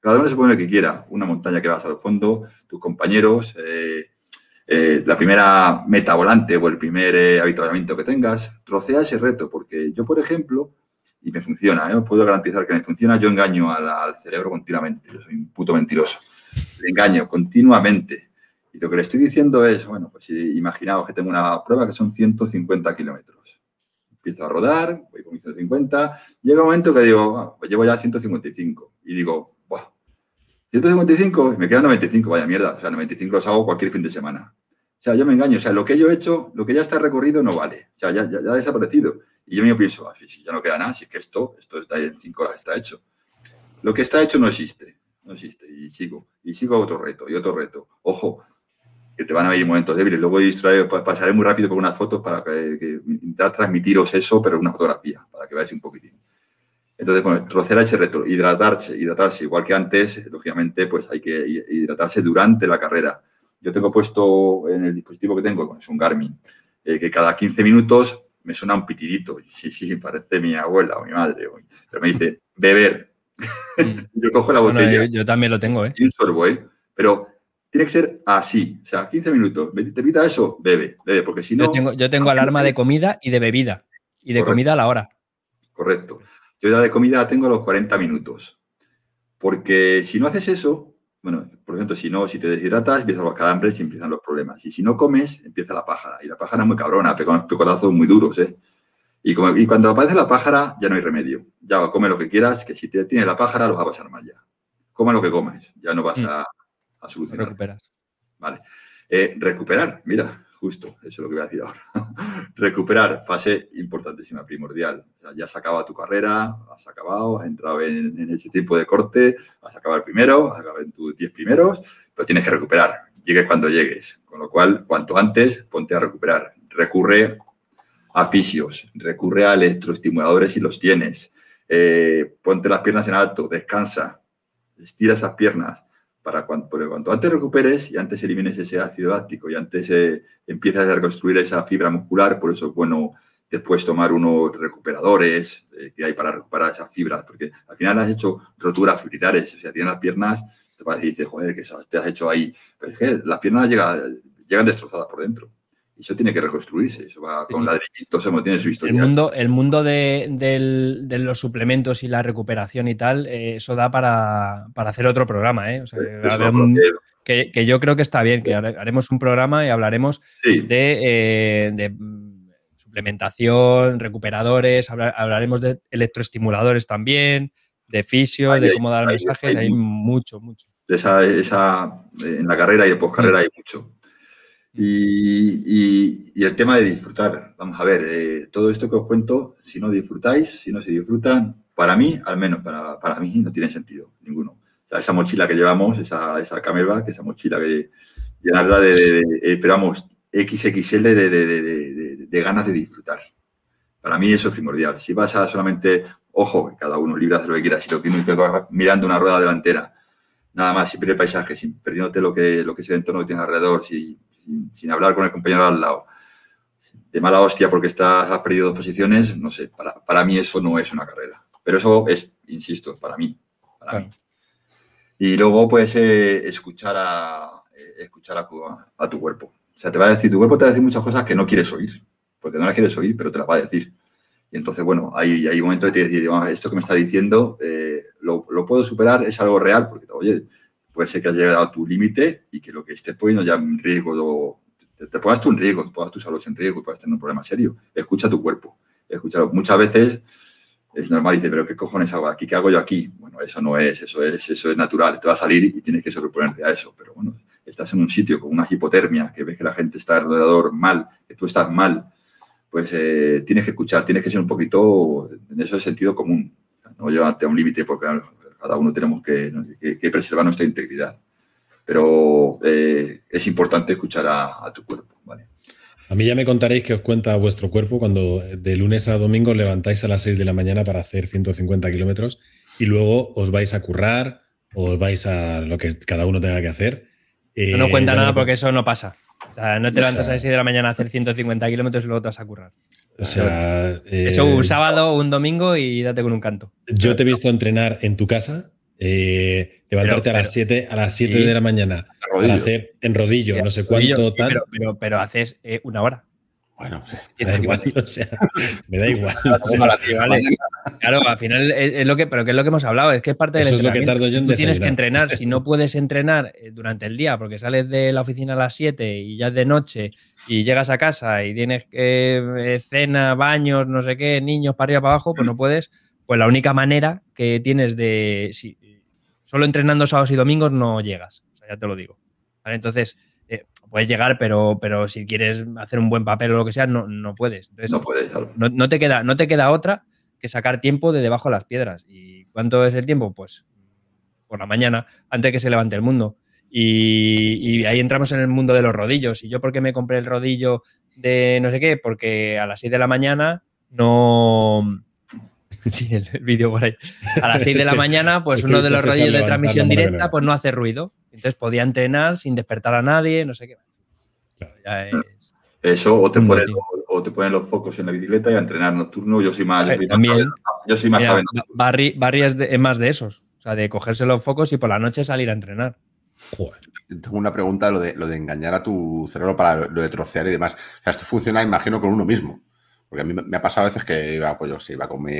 Cada uno se pone lo que quiera, una montaña que vas al fondo, tus compañeros, eh, eh, la primera meta volante o el primer eh, que tengas, trocea ese reto, porque yo, por ejemplo, y me funciona, os puedo garantizar que me funciona, yo engaño al, cerebro continuamente, yo soy un puto mentiroso, le engaño continuamente, y lo que le estoy diciendo es, bueno, pues imaginaos que tengo una prueba que son 150 kilómetros. Empiezo a rodar, voy con 150, llega un momento que digo, ah, pues llevo ya 155. Y digo, ¡buah! 155, me quedan 95, vaya mierda. O sea, 95 los hago cualquier fin de semana. O sea, yo me engaño. O sea, lo que yo he hecho, lo que ya está recorrido no vale. O sea, ya, ha desaparecido. Y yo me pienso, ah, si, ya no queda nada, si es que esto, esto está en 5 horas, está hecho. Lo que está hecho no existe. No existe. Y sigo. Y sigo a otro reto y otro reto. Ojo, que te van a venir momentos débiles. Luego distraer, pues, pasaré muy rápido por unas fotos para intentar transmitiros eso, pero una fotografía, para que veáis un poquitín. Entonces, bueno, trocear ese reto, hidratarse, hidratarse, igual que antes, lógicamente, pues hay que hidratarse durante la carrera. Yo tengo puesto en el dispositivo que tengo, es un Garmin, eh, que cada 15 minutos me suena un pitidito. Sí, sí, parece mi abuela o mi madre. Pero me dice, beber. Mm. yo cojo la botella. yo, también lo tengo, ¿eh? un sorbo, ¿eh? Pero tiene que ser así. O sea, 15 minutos. ¿Te pita eso? Bebe, bebe, porque si no. Yo tengo, ah, alarma de comida y de bebida. Y de comida a la hora. Correcto. Yo ya de comida tengo a los 40 minutos. Porque si no haces eso, bueno, por ejemplo, si no, si te deshidratas, empiezan los calambres y empiezan los problemas. Y si no comes, empieza la pájara. Y la pájara es muy cabrona, los picotazos muy duros, ¿eh? Y, como, cuando aparece la pájara, ya no hay remedio. Ya come lo que quieras, que si te tiene la pájara, lo vas a pasar mal ya. Come lo que comes, ya no vas mm. a, a solucionar. Vale. Eh, recuperar, mira, justo, eso es lo que voy a decir ahora. recuperar, fase importantísima, primordial. ya se acaba tu carrera, has acabado, has entrado en, ese tipo de corte, has acabado el primero, has acabado en tus 10 primeros, pero tienes que recuperar, llegues cuando llegues. Con lo cual, cuanto antes, ponte a recuperar. Recurre a fisios, recurre a electroestimuladores si los tienes. Eh, ponte las piernas en alto, descansa, estira esas piernas para cuanto, cuanto antes recuperes y antes elimines ese ácido láctico y antes eh, empiezas a reconstruir esa fibra muscular, por eso es bueno después tomar unos recuperadores eh, que hay para recuperar esas fibras, porque al final has hecho roturas fibrilares, o sea, tienes las piernas, te vas y dices, joder, que te has hecho ahí, pero es que las piernas llegan, llegan destrozadas por dentro eso tiene que reconstruirse, eso va con ladrillitos, como tiene su historia. El mundo, el mundo de, los suplementos y la recuperación y tal, eh, eso da para, hacer otro programa, ¿eh? que, yo creo que está bien, que haremos un programa y hablaremos de, eh, mm, suplementación, recuperadores, hablaremos de electroestimuladores también, de fisio, de cómo dar mensajes, hay, mucho, mucho. Esa, esa, en la carrera y en poscarrera mm. hay mucho. Y, el tema de disfrutar. Vamos a ver, eh, todo esto que os cuento, si no disfrutáis, si no se disfrutan, para mí, al menos para, mí, no tiene sentido ninguno. O sea, esa mochila que llevamos, esa, esa que esa mochila que llenarla de, de, de, esperamos, eh, XXL de, ganas de disfrutar. Para mí eso es primordial. Si vas a solamente, ojo, cada uno libre hacer lo que quiera, si lo que mirando una rueda delantera, nada más, siempre el paisaje, sin, perdiéndote lo que, lo que es el entorno que tienes alrededor, si sin, hablar con el compañero al lado, de mala hostia porque estás, has perdido dos posiciones, no sé, para, para mí eso no es una carrera. Pero eso es, insisto, para mí. Y luego, puedes eh, escuchar, a, eh, escuchar a, tu cuerpo. O sea, te va a decir, tu cuerpo te va a decir muchas cosas que no quieres oír, porque no las quieres oír, pero te las va a decir. Y entonces, bueno, hay, hay momentos que te decir, ah, esto que me está diciendo, eh, lo, puedo superar, es algo real, porque, oye, puede ser que has llegado a tu límite y que lo que estés poniendo ya en riesgo, te, pongas tú en riesgo, te pongas tu salud en riesgo, y puedas tener un problema serio. Escucha tu cuerpo, escúchalo. Muchas veces es normal, y dice, pero ¿qué cojones hago aquí? ¿Qué hago yo aquí? Bueno, eso no es, eso es, eso es natural, te va a salir y tienes que sobreponerte a eso. Pero bueno, estás en un sitio con una hipotermia, que ves que la gente está alrededor mal, que tú estás mal, pues eh, tienes que escuchar, tienes que ser un poquito en ese sentido común. No llevarte a un límite porque cada uno tenemos que, preservar nuestra integridad. Pero eh, es importante escuchar a, tu cuerpo, A mí ya me contaréis qué os cuenta vuestro cuerpo cuando de lunes a domingo levantáis a las 6 de la mañana para hacer 150 kilómetros y luego os vais a currar o os vais a lo que cada uno tenga que hacer. no cuenta eh, nada porque eso no pasa. no te levantas a las 6 de la mañana a hacer 150 kilómetros y luego te vas a currar. O sea, eh, Eso un sábado, o un domingo y date con un canto. Yo te he visto entrenar en tu casa, eh, levantarte a las 7 a las de la mañana, hacer en rodillo, no sé cuánto tal. Pero, pero, haces eh, una hora. Bueno, me da igual, claro, al final lo que, pero que es lo que hemos hablado, es que es parte del Eso lo que tienes que entrenar, si no puedes entrenar eh, durante el día, porque sales de la oficina a las 7 y ya es de noche y llegas a casa y tienes eh, cena, baños, no sé qué, niños para arriba para abajo, pues no puedes. Pues la única manera que tienes de si, solo entrenando sábados y domingos no llegas. ya te lo digo. ¿Vale? Entonces, puedes llegar, pero, pero si quieres hacer un buen papel o lo que sea, no, puedes. no puedes. No, te queda, no te queda otra que sacar tiempo de debajo de las piedras. ¿Y cuánto es el tiempo? Pues por la mañana, antes de que se levante el mundo. Y, ahí entramos en el mundo de los rodillos. ¿Y yo por qué me compré el rodillo de no sé qué? Porque a las 6 de la mañana no... Sí, el vídeo por ahí. A las 6 de la mañana, pues uno de los rodillos de transmisión directa pues no hace ruido. Entonces podía entrenar sin despertar a nadie, no sé qué. Eso, o te, ponen, los focos en la bicicleta y a entrenar nocturno. Yo soy más. Yo eh, más, yo más Barry, es, de, más de esos. O sea, de cogerse los focos y por la noche salir a entrenar. Tengo una pregunta, lo de, lo de engañar a tu cerebro para lo de trocear y demás. O sea, esto funciona, imagino, con uno mismo. Porque a mí me ha pasado a veces que iba, pues yo iba con mi,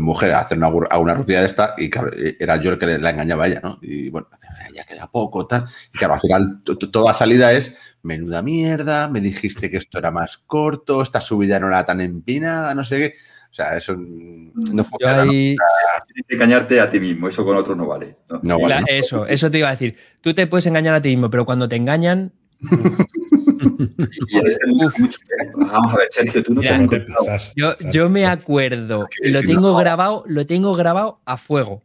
mujer a hacer una, a una rutina de esta y e, era yo el que la engañaba a ella, ¿no? Y bueno, ya queda poco, tal. Y claro, al final toda salida es menuda mierda, me dijiste que esto era más corto, esta subida no era tan empinada, no sé qué. O sea, eso mm. no funciona. Ahí... engañarte a ti mismo, eso con otro no vale. ¿no? vale eso, eso te iba a decir. Tú te puedes engañar a ti mismo, pero cuando te engañan, yo, me acuerdo, lo tengo grabado, lo tengo grabado a fuego.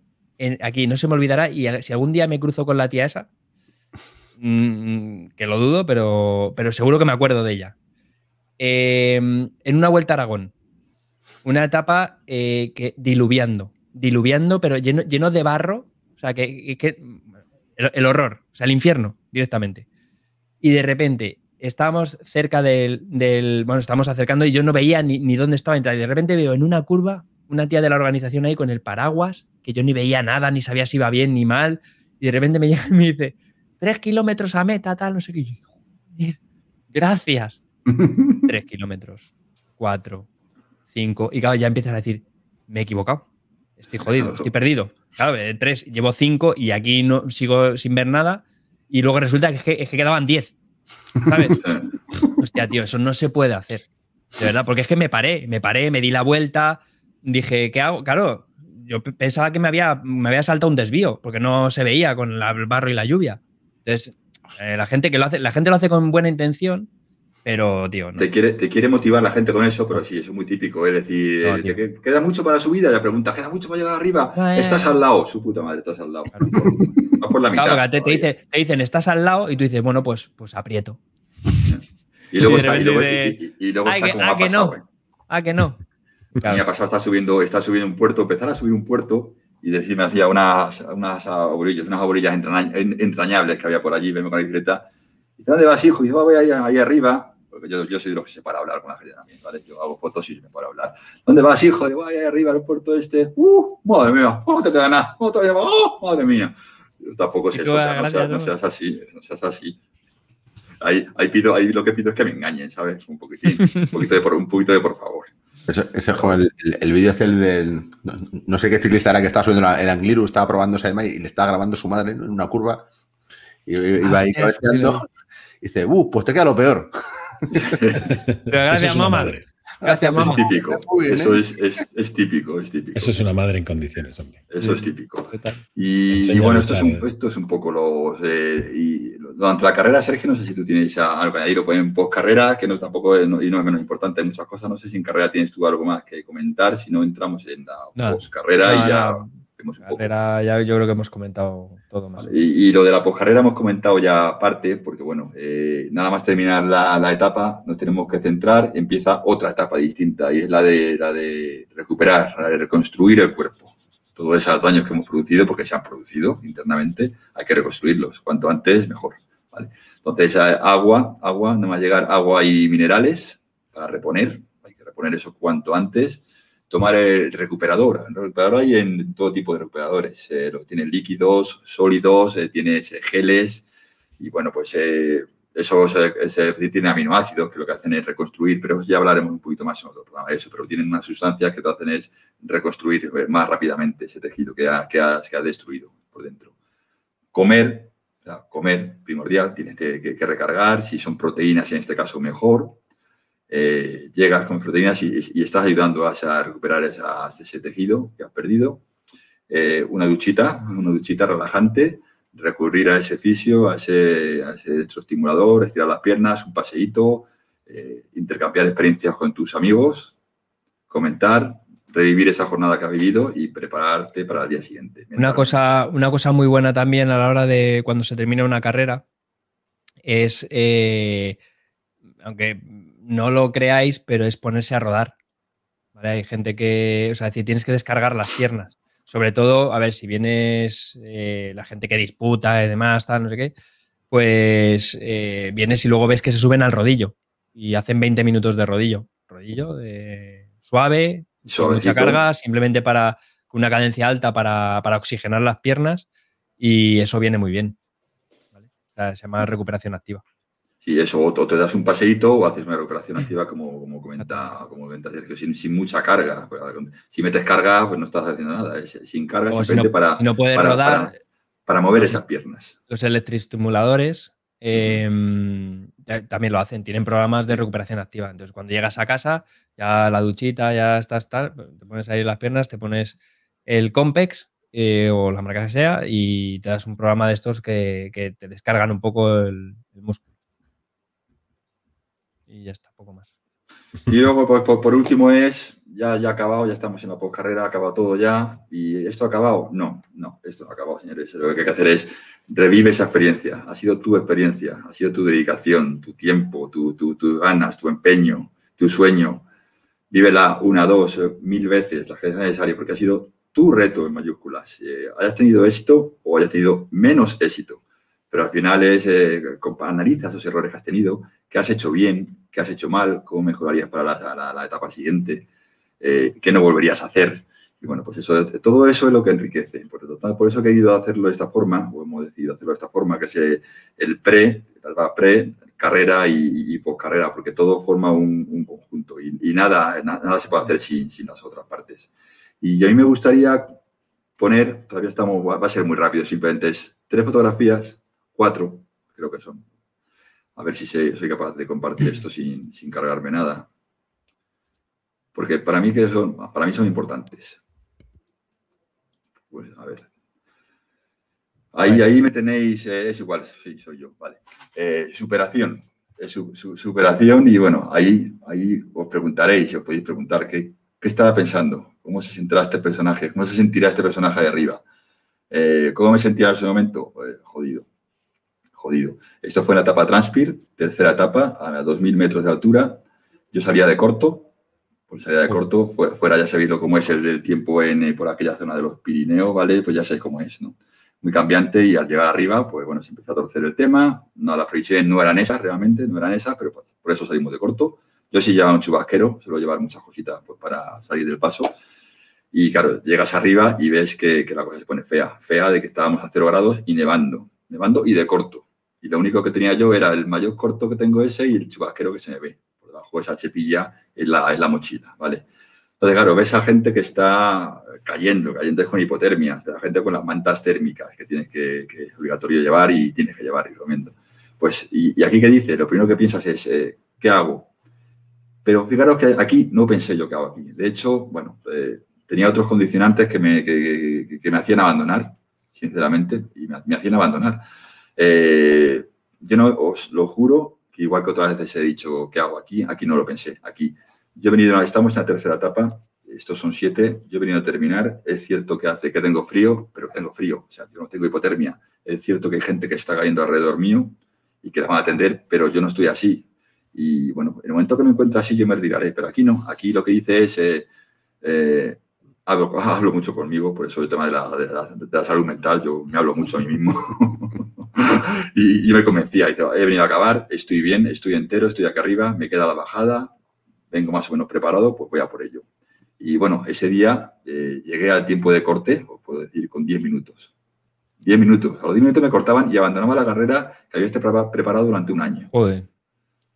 aquí, no se me olvidará. Y si algún día me cruzo con la tía esa, mm, que lo dudo, pero, pero seguro que me acuerdo de ella. Em, en una vuelta a Aragón. Una etapa eh, que, diluviando. Diluviando, pero lleno, lleno de barro. O sea, que, el horror. O sea, el infierno, directamente y de repente estábamos cerca del, bueno, estábamos acercando y yo no veía ni, ni dónde estaba Y de repente veo en una curva una tía de la organización ahí con el paraguas, que yo ni veía nada, ni sabía si iba bien ni mal. Y de repente me y me dice, tres kilómetros a meta, tal, no sé qué. Joder, gracias. tres kilómetros, cuatro, cinco. Y claro, ya empiezas a decir, me he equivocado. Estoy jodido, estoy perdido. Claro, tres, llevo cinco y aquí no sigo sin ver nada. Y luego resulta que, quedaban 10. ¿Sabes? Hostia, tío, eso no se puede hacer. De verdad, porque es que me paré, me paré, me di la vuelta, dije, ¿qué hago? Claro, yo pensaba que me había, me había saltado un desvío, porque no se veía con el barro y la lluvia. Entonces, eh, la gente que lo hace, la gente lo hace con buena intención, pero, tío. No. Te, quiere, motivar la gente con eso, pero sí, eso es muy típico. ¿eh? Es decir, eh, queda mucho para la subida. La pregunta, ¿queda mucho para llegar arriba? Ah, eh. estás al lado, su puta madre, estás al lado. No, por la mitad. te, dicen, estás al lado y tú dices, bueno, pues, pues aprieto. Y luego está, ah, como ah, a pasado, no. Ah, que no. mí Me ha pasado, está subiendo, está subiendo un puerto, empezar a subir un puerto y decirme hacía unas, unas aborillas, unas entrañables que había por allí, verme con la bicicleta. dónde vas, hijo? Y yo oh, voy ahí arriba, yo, yo soy de los que sé para hablar con la gente también, ¿vale? Yo hago fotos y me puedo hablar. ¿Dónde vas, hijo? De vaya arriba al puerto este. ¡Uh! ¡Madre mía! ¿Cómo ¡Oh, te ganas? ¡Oh, ¡Oh! ¡Madre mía! Yo tampoco sé eso, no, seas, así, no seas así. Ahí, ahí, pido, ahí lo que pido es que me engañen, ¿sabes? Un poquitín, un poquito de por, un de por favor. ese joven, el, el, vídeo es este, el del. No, sé qué ciclista era que estaba subiendo el Angliru, estaba probando ese y le estaba grabando su madre en una curva. Y va ah, ahí cabeceando. Y dice, ¡uh! Pues te queda lo peor. gracias, mamá. Madre. Gracias, mamá. ¿eh? Es típico. Eso es, típico, es típico. Eso es una madre en condiciones, hombre. Eso es típico. Y, bueno, esto es, un, poco los. Eh, durante la carrera, Sergio, no sé si tú tienes algo que pues o en post carrera, que no tampoco es, y no es menos importante, hay muchas cosas. No sé si en carrera tienes tú algo más que comentar, si no entramos en la post carrera y ya vemos carrera, Ya yo creo que hemos comentado todo más. y, lo de la poscarrera hemos comentado ya parte porque bueno, eh, nada más terminar la, etapa, nos tenemos que centrar, empieza otra etapa distinta, y es la de, la de recuperar, la de reconstruir el cuerpo. Todos esos daños que hemos producido, porque se han producido internamente, hay que reconstruirlos. Cuanto antes, mejor. ¿vale? Entonces, agua, agua, nada más llegar agua y minerales para reponer, hay que reponer eso cuanto antes tomar el recuperador. El hay en todo tipo de recuperadores. Eh, los tienes líquidos, sólidos, eh, tienes eh, geles y bueno, pues eso tiene aminoácidos que lo que hacen es reconstruir, pero ya hablaremos un poquito más en otro programa de eso, pero tienen unas sustancias que lo hacen es reconstruir más rápidamente ese tejido que ha, ha, destruido por dentro. Comer, comer primordial, tienes este, que, que recargar, si son proteínas en este caso mejor, eh, llegas con proteínas y, estás ayudando a, recuperar ese tejido que has perdido. Eh, una duchita, una duchita relajante, recurrir a ese fisio, a ese, a estimulador, estirar las piernas, un paseíto, eh, intercambiar experiencias con tus amigos, comentar, revivir esa jornada que has vivido y prepararte para el día siguiente. una cosa, una cosa muy buena también a la hora de cuando se termina una carrera es, aunque no lo creáis, pero es ponerse a rodar. Hay gente que, o sea, decir, tienes que descargar las piernas. Sobre todo, a ver, si vienes eh, la gente que disputa y demás, tal, no sé qué, pues eh, vienes y luego ves que se suben al rodillo y hacen 20 minutos de rodillo. Rodillo de eh, suave, mucha carga, simplemente para con una cadencia alta para, oxigenar las piernas y eso viene muy bien. se llama recuperación activa. Y eso, o te das un paseíto o haces una recuperación activa, como, como comenta, como Sergio, sin, mucha carga. Pues, si metes carga, pues no estás haciendo nada. Sin carga, simplemente para, para, mover esas piernas. Los electroestimuladores em, también lo hacen, tienen programas de recuperación activa. Entonces, cuando llegas a casa, ya la duchita, ya estás tal, pues, te pones ahí las piernas, te pones el Compex, eh, o la marca que sea, y te das un programa de estos que, te descargan un poco el músculo y ya está, poco más. Y luego, pues, por, último es, ya, ya acabado, ya estamos en la postcarrera, acaba todo ya. ¿Y esto ha acabado? No, no, esto ha acabado, señores. Lo que hay que hacer es revive esa experiencia. Ha sido tu experiencia, ha sido tu dedicación, tu tiempo, tus tu, ganas, tu empeño, tu sueño. Vívela una, dos, eh, mil veces, las que es necesario, porque ha sido tu reto en mayúsculas. Eh, hayas tenido éxito o hayas tenido menos éxito pero al final es, eh, analiza esos errores que has tenido, qué has hecho bien, qué has hecho mal, cómo mejorarías para la, etapa siguiente, eh, qué no volverías a hacer. Y bueno, pues eso, todo eso es lo que enriquece. Por, total, por eso he querido hacerlo de esta forma, o hemos decidido hacerlo de esta forma, que es el pre, la pre, carrera y, y poscarrera, porque todo forma un, conjunto y, nada, nada, se puede hacer sin, sin las otras partes. Y a mí me gustaría poner, todavía estamos, va a ser muy rápido, simplemente tres fotografías cuatro, creo que son. A ver si soy capaz de compartir esto sin, cargarme nada. Porque para mí, que son, para mí son importantes. Pues, a ver. Ahí, ahí me tenéis, eh, es igual, sí, soy yo, vale. Eh, superación, eh, su, superación y bueno, ahí, ahí os preguntaréis, os podéis preguntar qué, qué estaba pensando, cómo se sentirá este personaje, cómo se sentirá este personaje de arriba, cómo me sentía en ese momento, jodido jodido. Esto fue en la etapa Transpir, tercera etapa, a 2.000 metros de altura. Yo salía de corto, pues salía de corto, fuera ya sabéis cómo es el del tiempo en, eh, por aquella zona de los Pirineos, ¿vale? Pues ya sabéis cómo es, ¿no? Muy cambiante y al llegar arriba, pues bueno, se empezó a torcer el tema. No, las proyecciones no eran esas realmente, no eran esas, pero por eso salimos de corto. Yo sí llevaba un chubasquero, suelo llevar muchas cositas pues, para salir del paso. Y claro, llegas arriba y ves que, que la cosa se pone fea, fea de que estábamos a cero grados y nevando, nevando y de corto. Y lo único que tenía yo era el mayor corto que tengo ese y el chubasquero que se me ve. Por debajo esa chepilla es la, la mochila, ¿vale? Entonces, claro, ves a gente que está cayendo, cayendo con hipotermia, la gente con las mantas térmicas que tienes que, que es obligatorio llevar y tienes que llevar, y recomiendo. Pues, y, aquí qué dice? Lo primero que piensas es, eh, ¿qué hago? Pero fijaros que aquí no pensé yo qué hago aquí. De hecho, bueno, eh, tenía otros condicionantes que me, que, me hacían abandonar, sinceramente, y me, me hacían abandonar. Eh, yo no os lo juro que igual que otras veces he dicho, ¿qué hago aquí? Aquí no lo pensé, aquí. Yo he venido, estamos en la tercera etapa, estos son siete, yo he venido a terminar, es cierto que hace que tengo frío, pero tengo frío, o sea, yo no tengo hipotermia, es cierto que hay gente que está cayendo alrededor mío y que las van a atender, pero yo no estoy así. Y bueno, en el momento que me encuentro así yo me retiraré, pero aquí no, aquí lo que hice es, eh, eh, hablo, mucho conmigo, por eso el tema de la salud mental, yo me hablo mucho a mí mismo. y, yo me convencía. he venido a acabar, estoy bien, estoy entero, estoy aquí arriba, me queda la bajada, vengo más o menos preparado, pues voy a por ello. Y bueno, ese día eh, llegué al tiempo de corte, os puedo decir, con 10 minutos. 10 minutos. A los 10 minutos me cortaban y abandonaba la carrera que había estado preparado durante un año. Joder.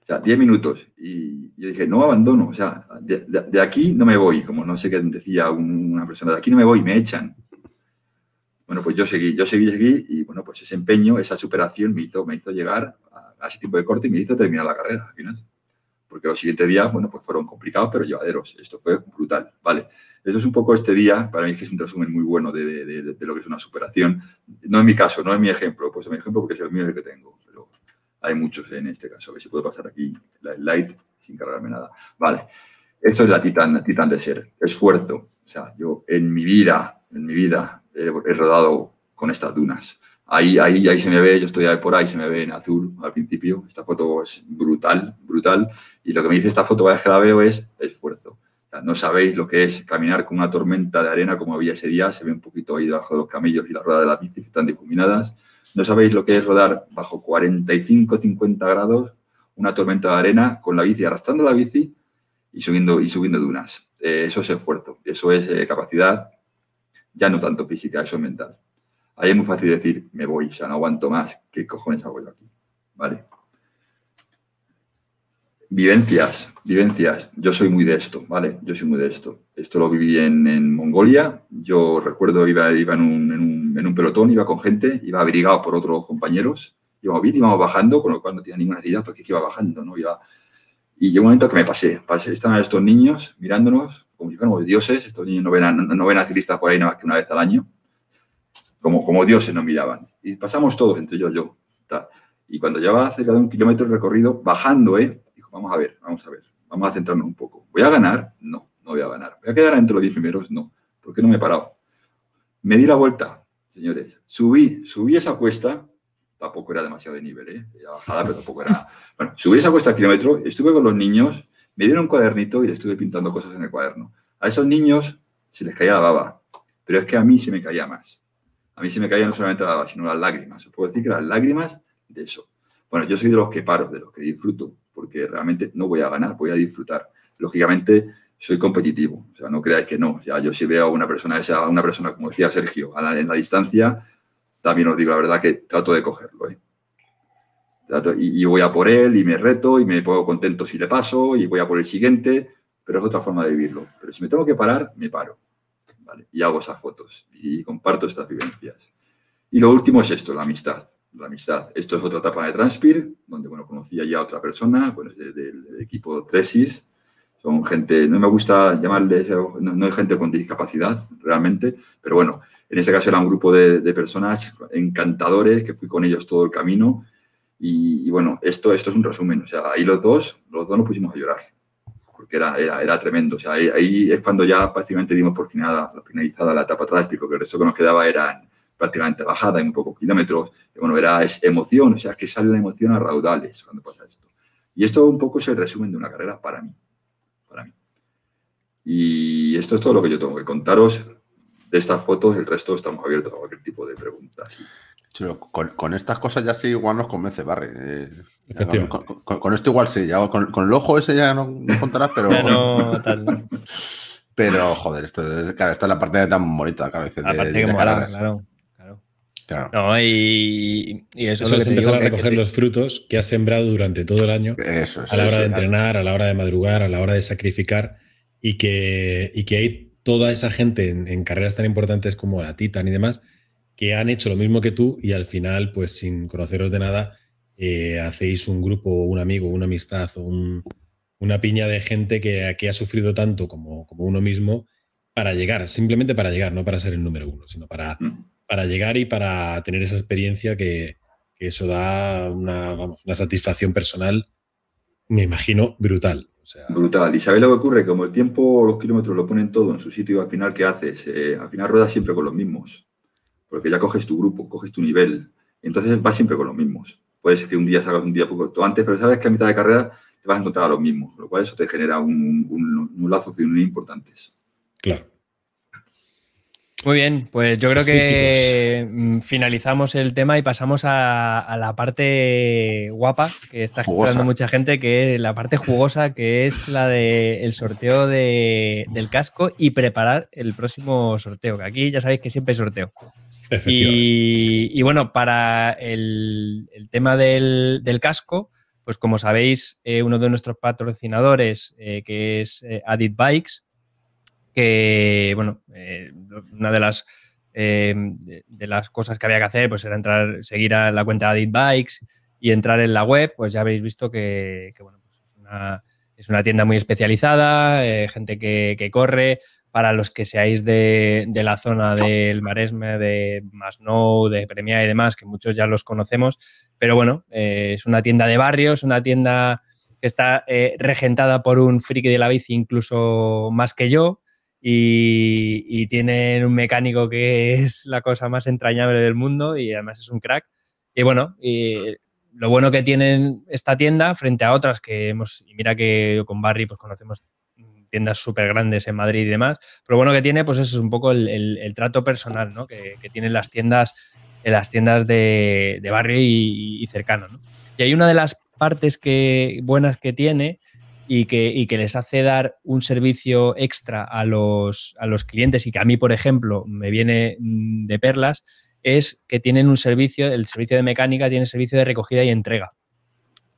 O sea, 10 minutos. Y yo dije, no abandono. O sea, de, aquí no me voy. Como no sé qué decía una persona, de aquí no me voy, me echan. Bueno, pues yo seguí, yo seguí, seguí y bueno, pues ese empeño, esa superación me hizo, me hizo llegar a, ese tipo de corte y me hizo terminar la carrera al final. Porque los siguientes días, bueno, pues fueron complicados, pero llevaderos. Esto fue brutal, ¿vale? Eso es un poco este día, para mí que es un resumen muy bueno de, lo que es una superación. No es mi caso, no es mi ejemplo, pues es mi ejemplo porque es el mío el que tengo, pero hay muchos en este caso. A ver si puedo pasar aquí la light sin cargarme nada. Vale, esto es la titan la titán de ser, esfuerzo. O sea, yo en mi vida, en mi vida, he, rodado con estas dunas. Ahí, ahí, ahí se me ve, yo estoy ahí por ahí, se me ve en azul al principio. Esta foto es brutal, brutal. Y lo que me dice esta foto cada vez que la veo es esfuerzo. no sabéis lo que es caminar con una tormenta de arena como había ese día. Se ve un poquito ahí debajo de los camellos y la rueda de la bici que están difuminadas. No sabéis lo que es rodar bajo 45, 50 grados una tormenta de arena con la bici, arrastrando la bici y subiendo, y subiendo dunas. Eh, eso es esfuerzo, eso es eh, capacidad ya no tanto física, eso es mental. Ahí es muy fácil decir, me voy, ya no aguanto más, ¿qué cojones hago yo aquí? ¿Vale? Vivencias, vivencias. Yo soy muy de esto, ¿vale? Yo soy muy de esto. Esto lo viví en, Mongolia. Yo recuerdo, iba, iba en, un, en, un, pelotón, iba con gente, iba abrigado por otros compañeros. Íbamos bien, íbamos bajando, con lo cual no tenía ninguna necesidad porque iba bajando, ¿no? Iba... Y llegó un momento que me pasé. pasé. Estaban estos niños mirándonos, como si fuéramos dioses, estos niños no ven, a, ciclistas por ahí nada más que una vez al año, como, dioses nos miraban. Y pasamos todos, entre yo, yo. Y cuando ya va cerca de un kilómetro recorrido, bajando, ¿eh? dijo, vamos a ver, vamos a ver, vamos a centrarnos un poco. ¿Voy a ganar? No, no voy a ganar. ¿Voy a quedar entre los 10 primeros? No. ¿Por qué no me he parado? Me di la vuelta, señores. Subí, subí esa cuesta, tampoco era demasiado de nivel, ¿eh? bajada, pero tampoco era... Bueno, subí esa cuesta al kilómetro, estuve con los niños me dieron un cuadernito y le estuve pintando cosas en el cuaderno. A esos niños se les caía la baba, pero es que a mí se me caía más. A mí se me caía no solamente la baba, sino las lágrimas. Os puedo decir que las lágrimas de eso. Bueno, yo soy de los que paro, de los que disfruto, porque realmente no voy a ganar, voy a disfrutar. Lógicamente, soy competitivo. O sea, no creáis que no. Ya yo si veo a una persona, esa, una persona, como decía Sergio, en la distancia, también os digo la verdad que trato de cogerlo. ¿eh? Y, voy a por él y me reto y me pongo contento si le paso y voy a por el siguiente, pero es otra forma de vivirlo. Pero si me tengo que parar, me paro. ¿vale? Y hago esas fotos y comparto estas vivencias. Y lo último es esto, la amistad. La amistad. Esto es otra etapa de Transpir, donde bueno, conocía ya a otra persona, bueno, del, equipo Tresis, son gente, no me gusta llamarles, no, es hay gente con discapacidad realmente, pero bueno, en este caso era un grupo de, de, personas encantadores que fui con ellos todo el camino y, bueno, esto, esto es un resumen. O sea, ahí los dos, los dos nos pusimos a llorar, porque era, era, tremendo. O sea, ahí, es cuando ya prácticamente dimos por finalizada, finalizada la etapa atrás, porque el resto que nos quedaba era prácticamente bajada en muy pocos kilómetros. bueno, era emoción, o sea, es que sale la emoción a raudales cuando pasa esto. Y esto un poco es el resumen de una carrera para mí. Para mí. Y esto es todo lo que yo tengo que contaros de estas fotos. El resto estamos abiertos a cualquier tipo de preguntas. Con, estas cosas ya sí igual nos convence Barry. Eh, con, esto igual sí, ya, con, el ojo ese ya no, contarás, pero... pero, joder, esto es, claro, esta es la parte tan bonita, claro. Dice, la de, parte que claro, claro. claro. No, y, eso, es, empezar a recoger los frutos que has sembrado durante todo el año a la hora de entrenar, a la hora de madrugar, a la hora de sacrificar y que, que hay toda esa gente en, en carreras tan importantes como la Titan y demás que han hecho lo mismo que tú y al final, pues sin conoceros de nada, eh, hacéis un grupo, un amigo, una amistad o una piña de gente que, aquí ha sufrido tanto como, uno mismo para llegar, simplemente para llegar, no para ser el número uno, sino para, para llegar y para tener esa experiencia que, eso da una, satisfacción personal, me imagino, brutal. brutal. ¿Y sabéis lo que ocurre? Como el tiempo, los kilómetros lo ponen todo en su sitio, al final, ¿qué haces? Eh, al final ruedas siempre con los mismos porque ya coges tu grupo, coges tu nivel. Entonces vas siempre con los mismos. Puede ser que un día salgas un día poco antes, pero sabes que a mitad de carrera te vas a encontrar a los mismos, lo cual eso te genera un, lazo de unidades importantes. Claro. Muy bien, pues yo creo que mm, finalizamos el tema y pasamos a, la parte guapa que está esperando mucha gente, que es la parte jugosa, que es la del sorteo del casco y preparar el próximo sorteo, que aquí ya sabéis que siempre hay sorteo. Y, bueno, para el, tema del, casco, pues como sabéis, eh, uno de nuestros patrocinadores, eh, que es eh, Adit Bikes, que, bueno, eh, una de las, eh, de, las cosas que había que hacer pues era entrar, seguir a la cuenta de Bikes y entrar en la web, pues ya habéis visto que, bueno, pues, es, una, es, una, tienda muy especializada, eh, gente que, corre, para los que seáis de, de la zona del Maresme, de Masnou, de Premia y demás, que muchos ya los conocemos, pero bueno, es una tienda de barrios, una tienda que está regentada por un friki de la bici incluso más que yo, y, tienen un mecánico que es la cosa más entrañable del mundo y además es un crack. Y bueno, y lo bueno que tienen esta tienda frente a otras que hemos, mira que con Barry pues conocemos tiendas súper grandes en Madrid y demás, pero bueno que tiene pues eso es un poco el, trato personal ¿no? que, tienen las tiendas, las tiendas de, Barry barrio y, cercano. Y hay una de las partes que, buenas que tiene y que, que les hace dar un servicio extra a los, a los clientes y que a mí, por ejemplo, me viene mm, de perlas, es que tienen un servicio, el servicio de mecánica tiene servicio de recogida y entrega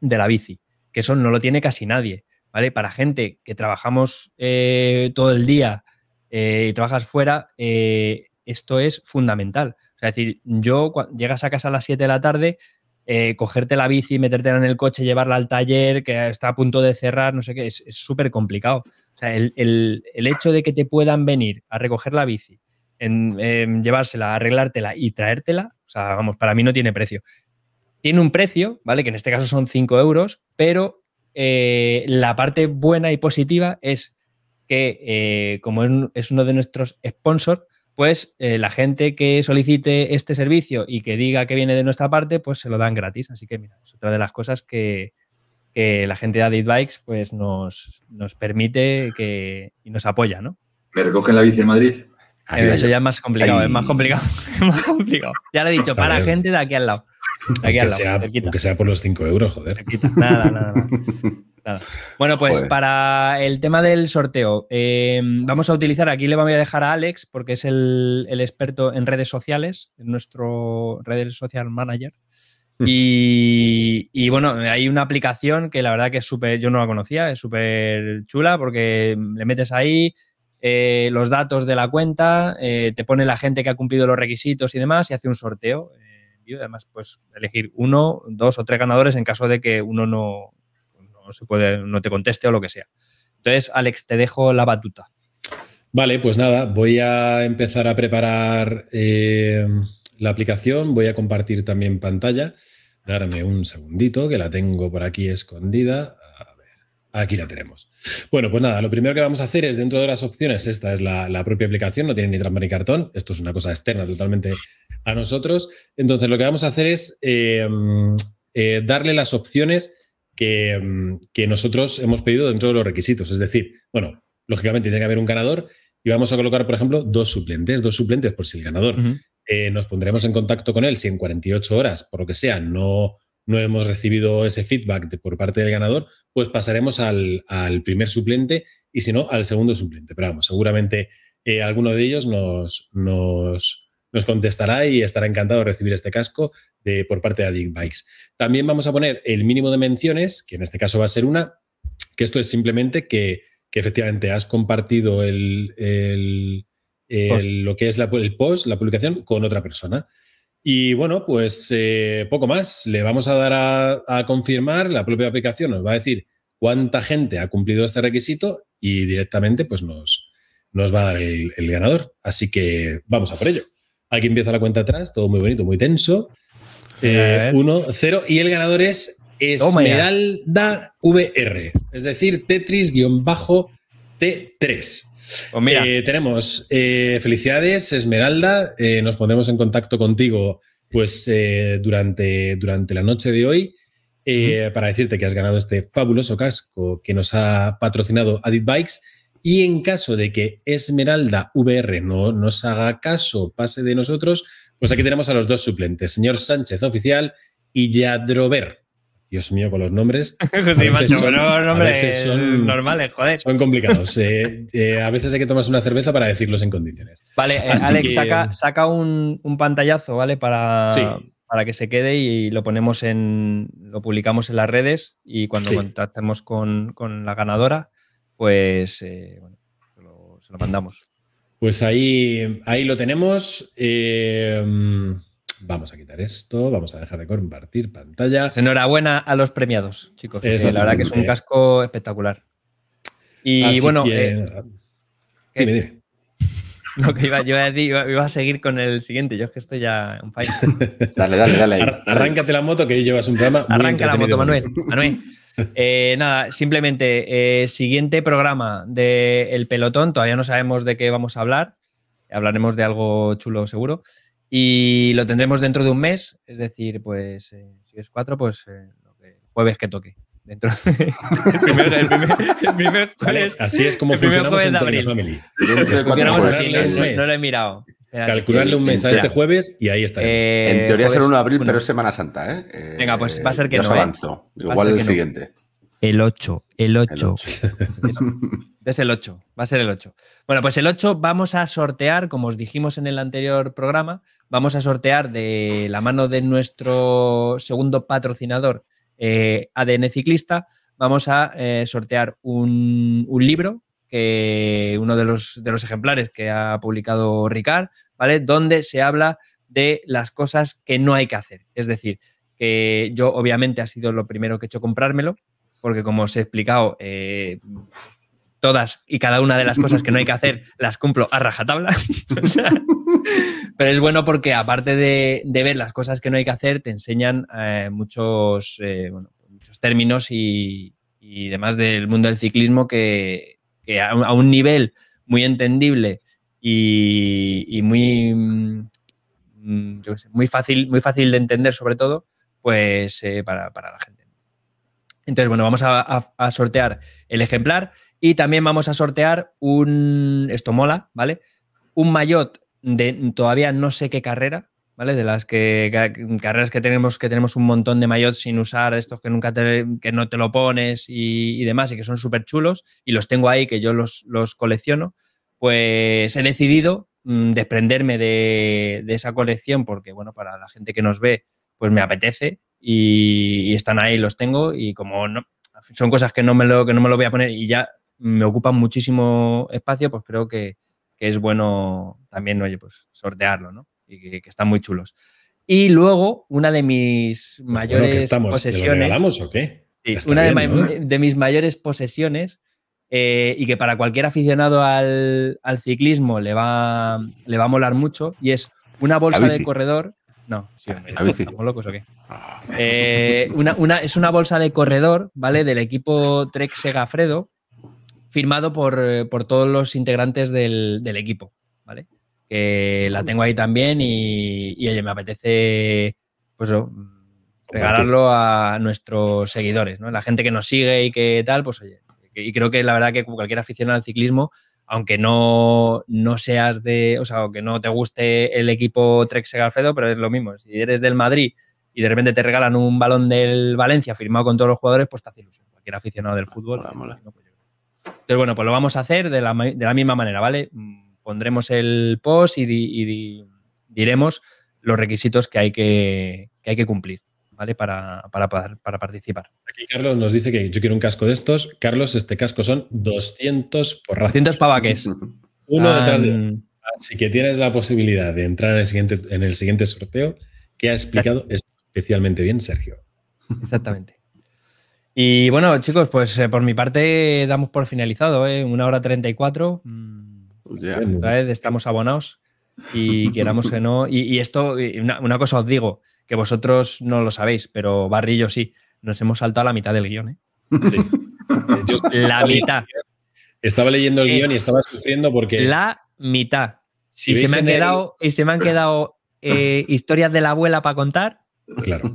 de la bici, que eso no lo tiene casi nadie, ¿vale? Para gente que trabajamos eh, todo el día eh, y trabajas fuera, eh, esto es fundamental. es decir, yo cuando llegas a casa a las 7 de la tarde, eh, cogerte la bici, metértela en el coche, llevarla al taller, que está a punto de cerrar, no sé qué, es súper complicado. O sea, el, hecho de que te puedan venir a recoger la bici, en, em, llevársela, arreglártela y traértela, o sea, vamos, para mí no tiene precio. Tiene un precio, ¿vale? Que en este caso son 5 euros, pero eh, la parte buena y positiva es que, eh, como es uno de nuestros sponsors, pues eh, la gente que solicite este servicio y que diga que viene de nuestra parte, pues se lo dan gratis. Así que mira, es otra de las cosas que, la gente de Adit Bikes pues nos, permite que, y nos apoya, ¿no? ¿Me recogen la bici en Madrid? Eh, eso ya es más complicado, es más complicado, más complicado. Ya lo he dicho, para gente de aquí al lado. Aquí sea, que sea, por los 5 euros, joder. Nada, nada, nada. Bueno, pues para el tema del sorteo, eh, vamos a utilizar, aquí le voy a dejar a Alex, porque es el, experto en redes sociales, nuestro red social manager. Hmm. Y, bueno, hay una aplicación que la verdad que es súper, yo no la conocía, es súper chula porque le metes ahí eh, los datos de la cuenta, eh, te pone la gente que ha cumplido los requisitos y demás y hace un sorteo. y además, pues elegir uno, dos o tres ganadores en caso de que uno no, no se puede, no te conteste o lo que sea. Entonces, Alex, te dejo la batuta. Vale, pues nada, voy a empezar a preparar eh, la aplicación, voy a compartir también pantalla. Darme un segundito, que la tengo por aquí escondida. A ver, aquí la tenemos. Bueno, pues nada, lo primero que vamos a hacer es dentro de las opciones, esta es la, propia aplicación, no tiene ni trampa ni cartón, esto es una cosa externa totalmente a nosotros. Entonces, lo que vamos a hacer es eh, eh, darle las opciones Mm, que, nosotros hemos pedido dentro de los requisitos. Es decir, bueno, lógicamente tiene que haber un ganador y vamos a colocar, por ejemplo, dos suplentes, dos suplentes por si el ganador. Eh, nos pondremos en contacto con él si en 48 horas, por lo que sea, no, no hemos recibido ese feedback por parte del ganador, pues pasaremos al, primer suplente y si no, al segundo suplente. Pero vamos, seguramente eh, alguno de ellos nos, nos, nos contestará y estará encantado de recibir este casco de, por parte de Addict Bikes. También vamos a poner el mínimo de menciones, que en este caso va a ser una, que esto es simplemente que, efectivamente has compartido el, lo que es el post, la publicación, con otra persona. Y bueno, pues eh, poco más. Le vamos a dar a, confirmar, la propia aplicación nos va a decir cuánta gente ha cumplido este requisito y directamente pues nos, nos va a dar el ganador. Así que vamos a por ello. Aquí empieza la cuenta atrás, todo muy bonito, muy tenso. 1-0 eh, y el ganador es Esmeralda VR, es decir, Tetris-T3. Pues eh, tenemos eh, felicidades, Esmeralda. nos pondremos en contacto contigo pues, durante, durante, la noche de hoy para decirte que has ganado este fabuloso casco que nos ha patrocinado Adit Bikes y en caso de que Esmeralda VR no nos haga caso, pase de nosotros, pues aquí tenemos a los dos suplentes, señor Sánchez Oficial y Yadrover. Dios mío, con los nombres. sí, macho, son, los nombres normales, joder. Son complicados. Eh, eh, a veces hay que tomarse una cerveza para decirlos en condiciones. Vale, eh, Alex, saca, un, pantallazo, ¿vale? Para, para que se quede y lo ponemos en. lo publicamos en las redes y cuando contactemos con, con la ganadora, pues eh, bueno, se lo, mandamos. Pues ahí, ahí lo tenemos. Eh, vamos a quitar esto, vamos a dejar de compartir pantalla. Enhorabuena a los premiados, chicos. la verdad que es un casco espectacular. Y bueno. Eh, dime, dime. iba, yo iba a, seguir con el siguiente. Yo es que estoy ya en fire. dale, dale, dale. Ahí. Arráncate la moto que llevas un programa. Arranca la moto, Manuel. Manuel. Eh, nada, simplemente, eh, siguiente programa del El pelotón, todavía no sabemos de qué vamos a hablar, hablaremos de algo chulo seguro, y lo tendremos dentro de un mes, es decir, pues eh, si es cuatro, pues jueves que toque. Dentro el así es como de abril. no lo he mirado. Calcularle un mes a este jueves y ahí estaremos. Eh, en teoría el 1 de abril, pero es Semana Santa, ¿eh? ¿eh? Venga, pues va a ser que no. ¿eh? avanzo. Igual el siguiente. El 8, el 8. es el 8, va a ser el 8. Bueno, pues el 8 vamos a sortear, como os dijimos en el anterior programa, vamos a sortear de la mano de nuestro segundo patrocinador, ADN Ciclista, vamos a sortear un libro eh, uno de los, ejemplares que ha publicado Ricard, ¿vale? Donde se habla de las cosas que no hay que hacer. Es decir, que yo obviamente ha sido lo primero que he hecho comprármelo, porque como os he explicado, eh, todas y cada una de las cosas que no hay que hacer las cumplo a rajatabla. pero es bueno porque aparte de, ver las cosas que no hay que hacer, te enseñan eh, muchos, términos y, demás del mundo del ciclismo que, que a, un nivel muy entendible y, muy, mm, muy, fácil, muy fácil de entender sobre todo, pues eh, para, la gente. Entonces, bueno, vamos a, a, sortear el ejemplar y también vamos a sortear un, esto mola, ¿vale? Un maillot de todavía no sé qué carrera, ¿vale? De las que, carreras que tenemos, que tenemos un montón de maillots sin usar, estos que nunca te, que no te lo pones y, demás, y que son súper chulos, y los tengo ahí que yo los, los colecciono, pues he decidido mm, desprenderme de, de, esa colección porque, bueno, para la gente que nos ve, pues me apetece y, están ahí, los tengo, y como no, son cosas que no me lo, que no me lo voy a poner y ya me ocupan muchísimo espacio, pues creo que, que es bueno también, oye, pues sortearlo, ¿no? que, están muy chulos. Y luego, una de mis mayores estamos, posesiones. o qué? una de, mis mayores posesiones eh, y que para cualquier aficionado al, ciclismo le va, le va a molar mucho y es una bolsa de corredor. No, sí, ¿estamos locos o qué? Ah. Eh, una, es una bolsa de corredor, ¿vale? Del equipo Trek Segafredo, firmado por, todos los integrantes del, del equipo, ¿vale? la tengo ahí también y, oye, me apetece pues regalarlo a nuestros seguidores, ¿no? La gente que nos sigue y que tal, pues oye, y creo que la verdad que cualquier aficionado al ciclismo, aunque no, no seas de, o sea, aunque no te guste el equipo Trek Segalfredo, pero es lo mismo, si eres del Madrid y de repente te regalan un balón del Valencia firmado con todos los jugadores, pues te hace ilusión, cualquier aficionado del fútbol. pero bueno, pues lo vamos a hacer de la, de la misma manera, ¿vale? pondremos el post y, diremos los requisitos que hay que, hay que cumplir. ¿Vale? Para, participar. Aquí Carlos nos dice que yo quiero un casco de estos. Carlos, este casco son 200 porrazos. 200 pavaques. Uno detrás de otro. Así que tienes la posibilidad de entrar en el siguiente, en el siguiente sorteo que ha explicado especialmente bien Sergio. Exactamente. Y bueno, chicos, pues eh, por mi parte damos por finalizado, ¿eh? Una hora 34. y mm. Pues yeah. vez Estamos abonados y queramos que no. Y, esto, una, cosa os digo, que vosotros no lo sabéis, pero Barrillo sí, nos hemos saltado a la mitad del guión. ¿eh? la mitad. Estaba leyendo el eh, guión y estaba sufriendo porque. La mitad. Si y, se me han quedado, y se me han quedado eh, historias de la abuela para contar. Claro.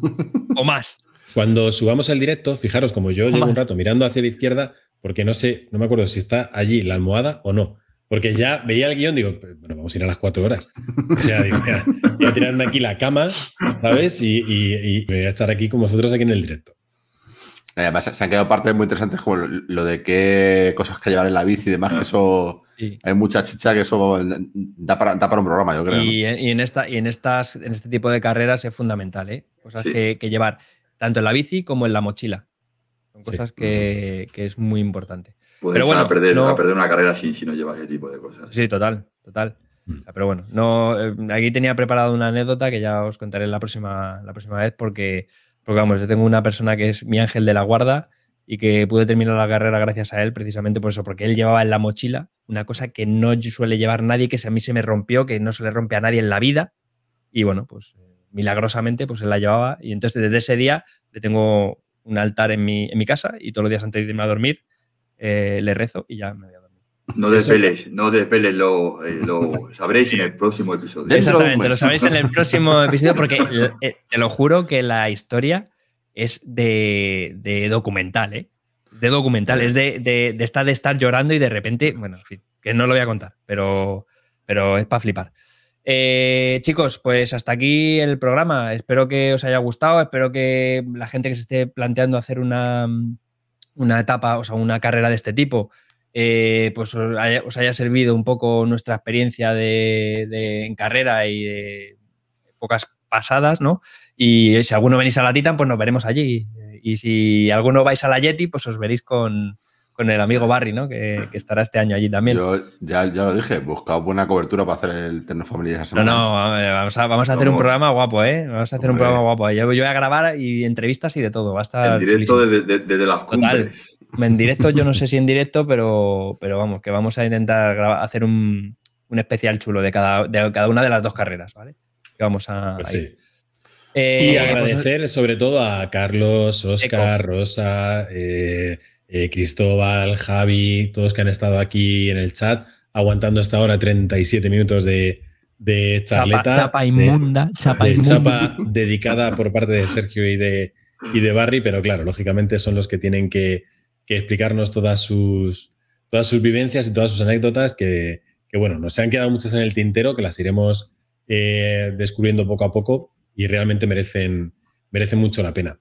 O más. Cuando subamos el directo, fijaros, como yo llevo un rato mirando hacia la izquierda, porque no sé, no me acuerdo si está allí la almohada o no. Porque ya veía el guión, digo, bueno, vamos a ir a las cuatro horas. O sea, voy a tirarme aquí la cama, ¿sabes? Y, y, voy a estar aquí con vosotros aquí en el directo. Además, se han quedado partes muy interesantes como lo de qué cosas que llevar en la bici y demás, que eso hay mucha chicha que eso da para, un programa, yo creo. Y, en, esta, y en, estas, en este tipo de carreras es fundamental, ¿eh? Cosas que, llevar tanto en la bici como en la mochila. Son cosas que es muy importante. Puedes pero bueno, a, perder, a perder una carrera si, si no llevas ese tipo de cosas. Sí, total, total. Mm. Pero bueno, no, eh, aquí tenía preparada una anécdota que ya os contaré la próxima, la próxima vez porque, porque, vamos, yo tengo una persona que es mi ángel de la guarda y que pude terminar la carrera gracias a él precisamente por eso, porque él llevaba en la mochila una cosa que no suele llevar nadie, que a mí se me rompió, que no se le rompe a nadie en la vida. Y bueno, pues eh, milagrosamente pues él la llevaba y entonces desde ese día le tengo un altar en mi, en mi casa y todos los días antes de irme a dormir eh, le rezo y ya me voy a dormir. No despeles, no despeles lo, eh, sabréis en el próximo episodio. Exactamente, lo sabréis en el próximo episodio porque eh, te lo juro que la historia es de, de documental, ¿eh? De documental, es de, estar, de estar llorando y de repente, bueno, en fin, que no lo voy a contar, pero, pero es para flipar. chicos, pues hasta aquí el programa. Espero que os haya gustado, espero que la gente que se esté planteando hacer una una etapa, o sea, una carrera de este tipo, eh, pues os haya, servido un poco nuestra experiencia de, en carrera y de pocas pasadas, ¿no? Y si alguno venís a la Titan, pues nos veremos allí. Y si alguno vais a la Yeti, pues os veréis con, con el amigo Barry, ¿no? Que, estará este año allí también. Yo ya, lo dije, buscado buena cobertura para hacer el Terno Family esa semana. No, no, vamos a, hacer un programa guapo, ¿eh? Vamos a hacer un programa guapo. Yo, voy a grabar y entrevistas y de todo. Va en directo desde las cumbres. En directo, yo no sé si en directo, pero, pero vamos, que vamos a intentar hacer un, especial chulo de cada, una de las dos carreras, ¿vale? Que vamos a. Pues sí. Eh, y pues, agradecer sobre todo a Carlos, Oscar, Rosa, eh, eh, Cristóbal, Javi, todos que han estado aquí en el chat, aguantando hasta ahora 37 minutos de, de charleta. Chapa, de, chapa dedicada por parte de Sergio y de, de Barry, pero claro, lógicamente son los que tienen que, explicarnos todas sus, todas sus vivencias y todas sus anécdotas que, que, bueno, nos han quedado muchas en el tintero, que las iremos eh, descubriendo poco a poco y realmente merecen, merecen mucho la pena.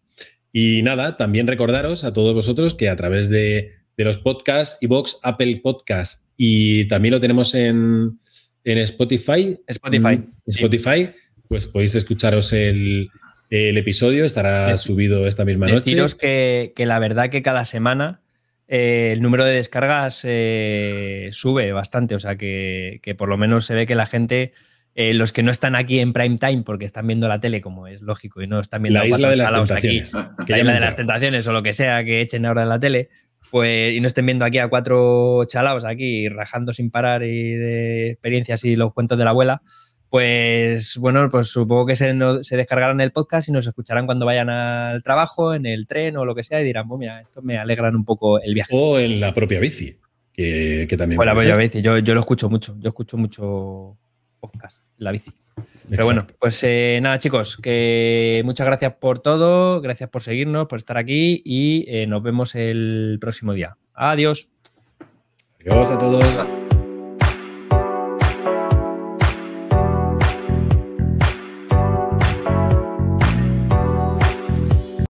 Y nada, también recordaros a todos vosotros que a través de, los podcasts, iBox Apple Podcasts y también lo tenemos en, Spotify. Spotify. Mm, Spotify, pues podéis escucharos el, episodio, estará subido esta misma noche. Deciros que, que la verdad que cada semana eh, el número de descargas eh, sube bastante, o sea que, que, por lo menos se ve que la gente eh, los que no están aquí en prime time porque están viendo la tele, como es lógico, y no están viendo la Aquí, que la isla de las tentaciones o lo que sea que echen ahora en la tele, pues y no estén viendo aquí a cuatro chalaos aquí rajando sin parar y de experiencias y los cuentos de la abuela, pues bueno, pues supongo que se, descargarán el podcast y nos escucharán cuando vayan al trabajo, en el tren o lo que sea, y dirán, pues mira, esto me alegran un poco el viaje. O en la propia bici, que, también. O la bici, yo lo escucho mucho, yo escucho mucho podcast la bici. Pero bueno, pues eh, nada, chicos, que muchas gracias por todo, gracias por seguirnos, por estar aquí y eh, nos vemos el próximo día. Adiós. Adiós a todos.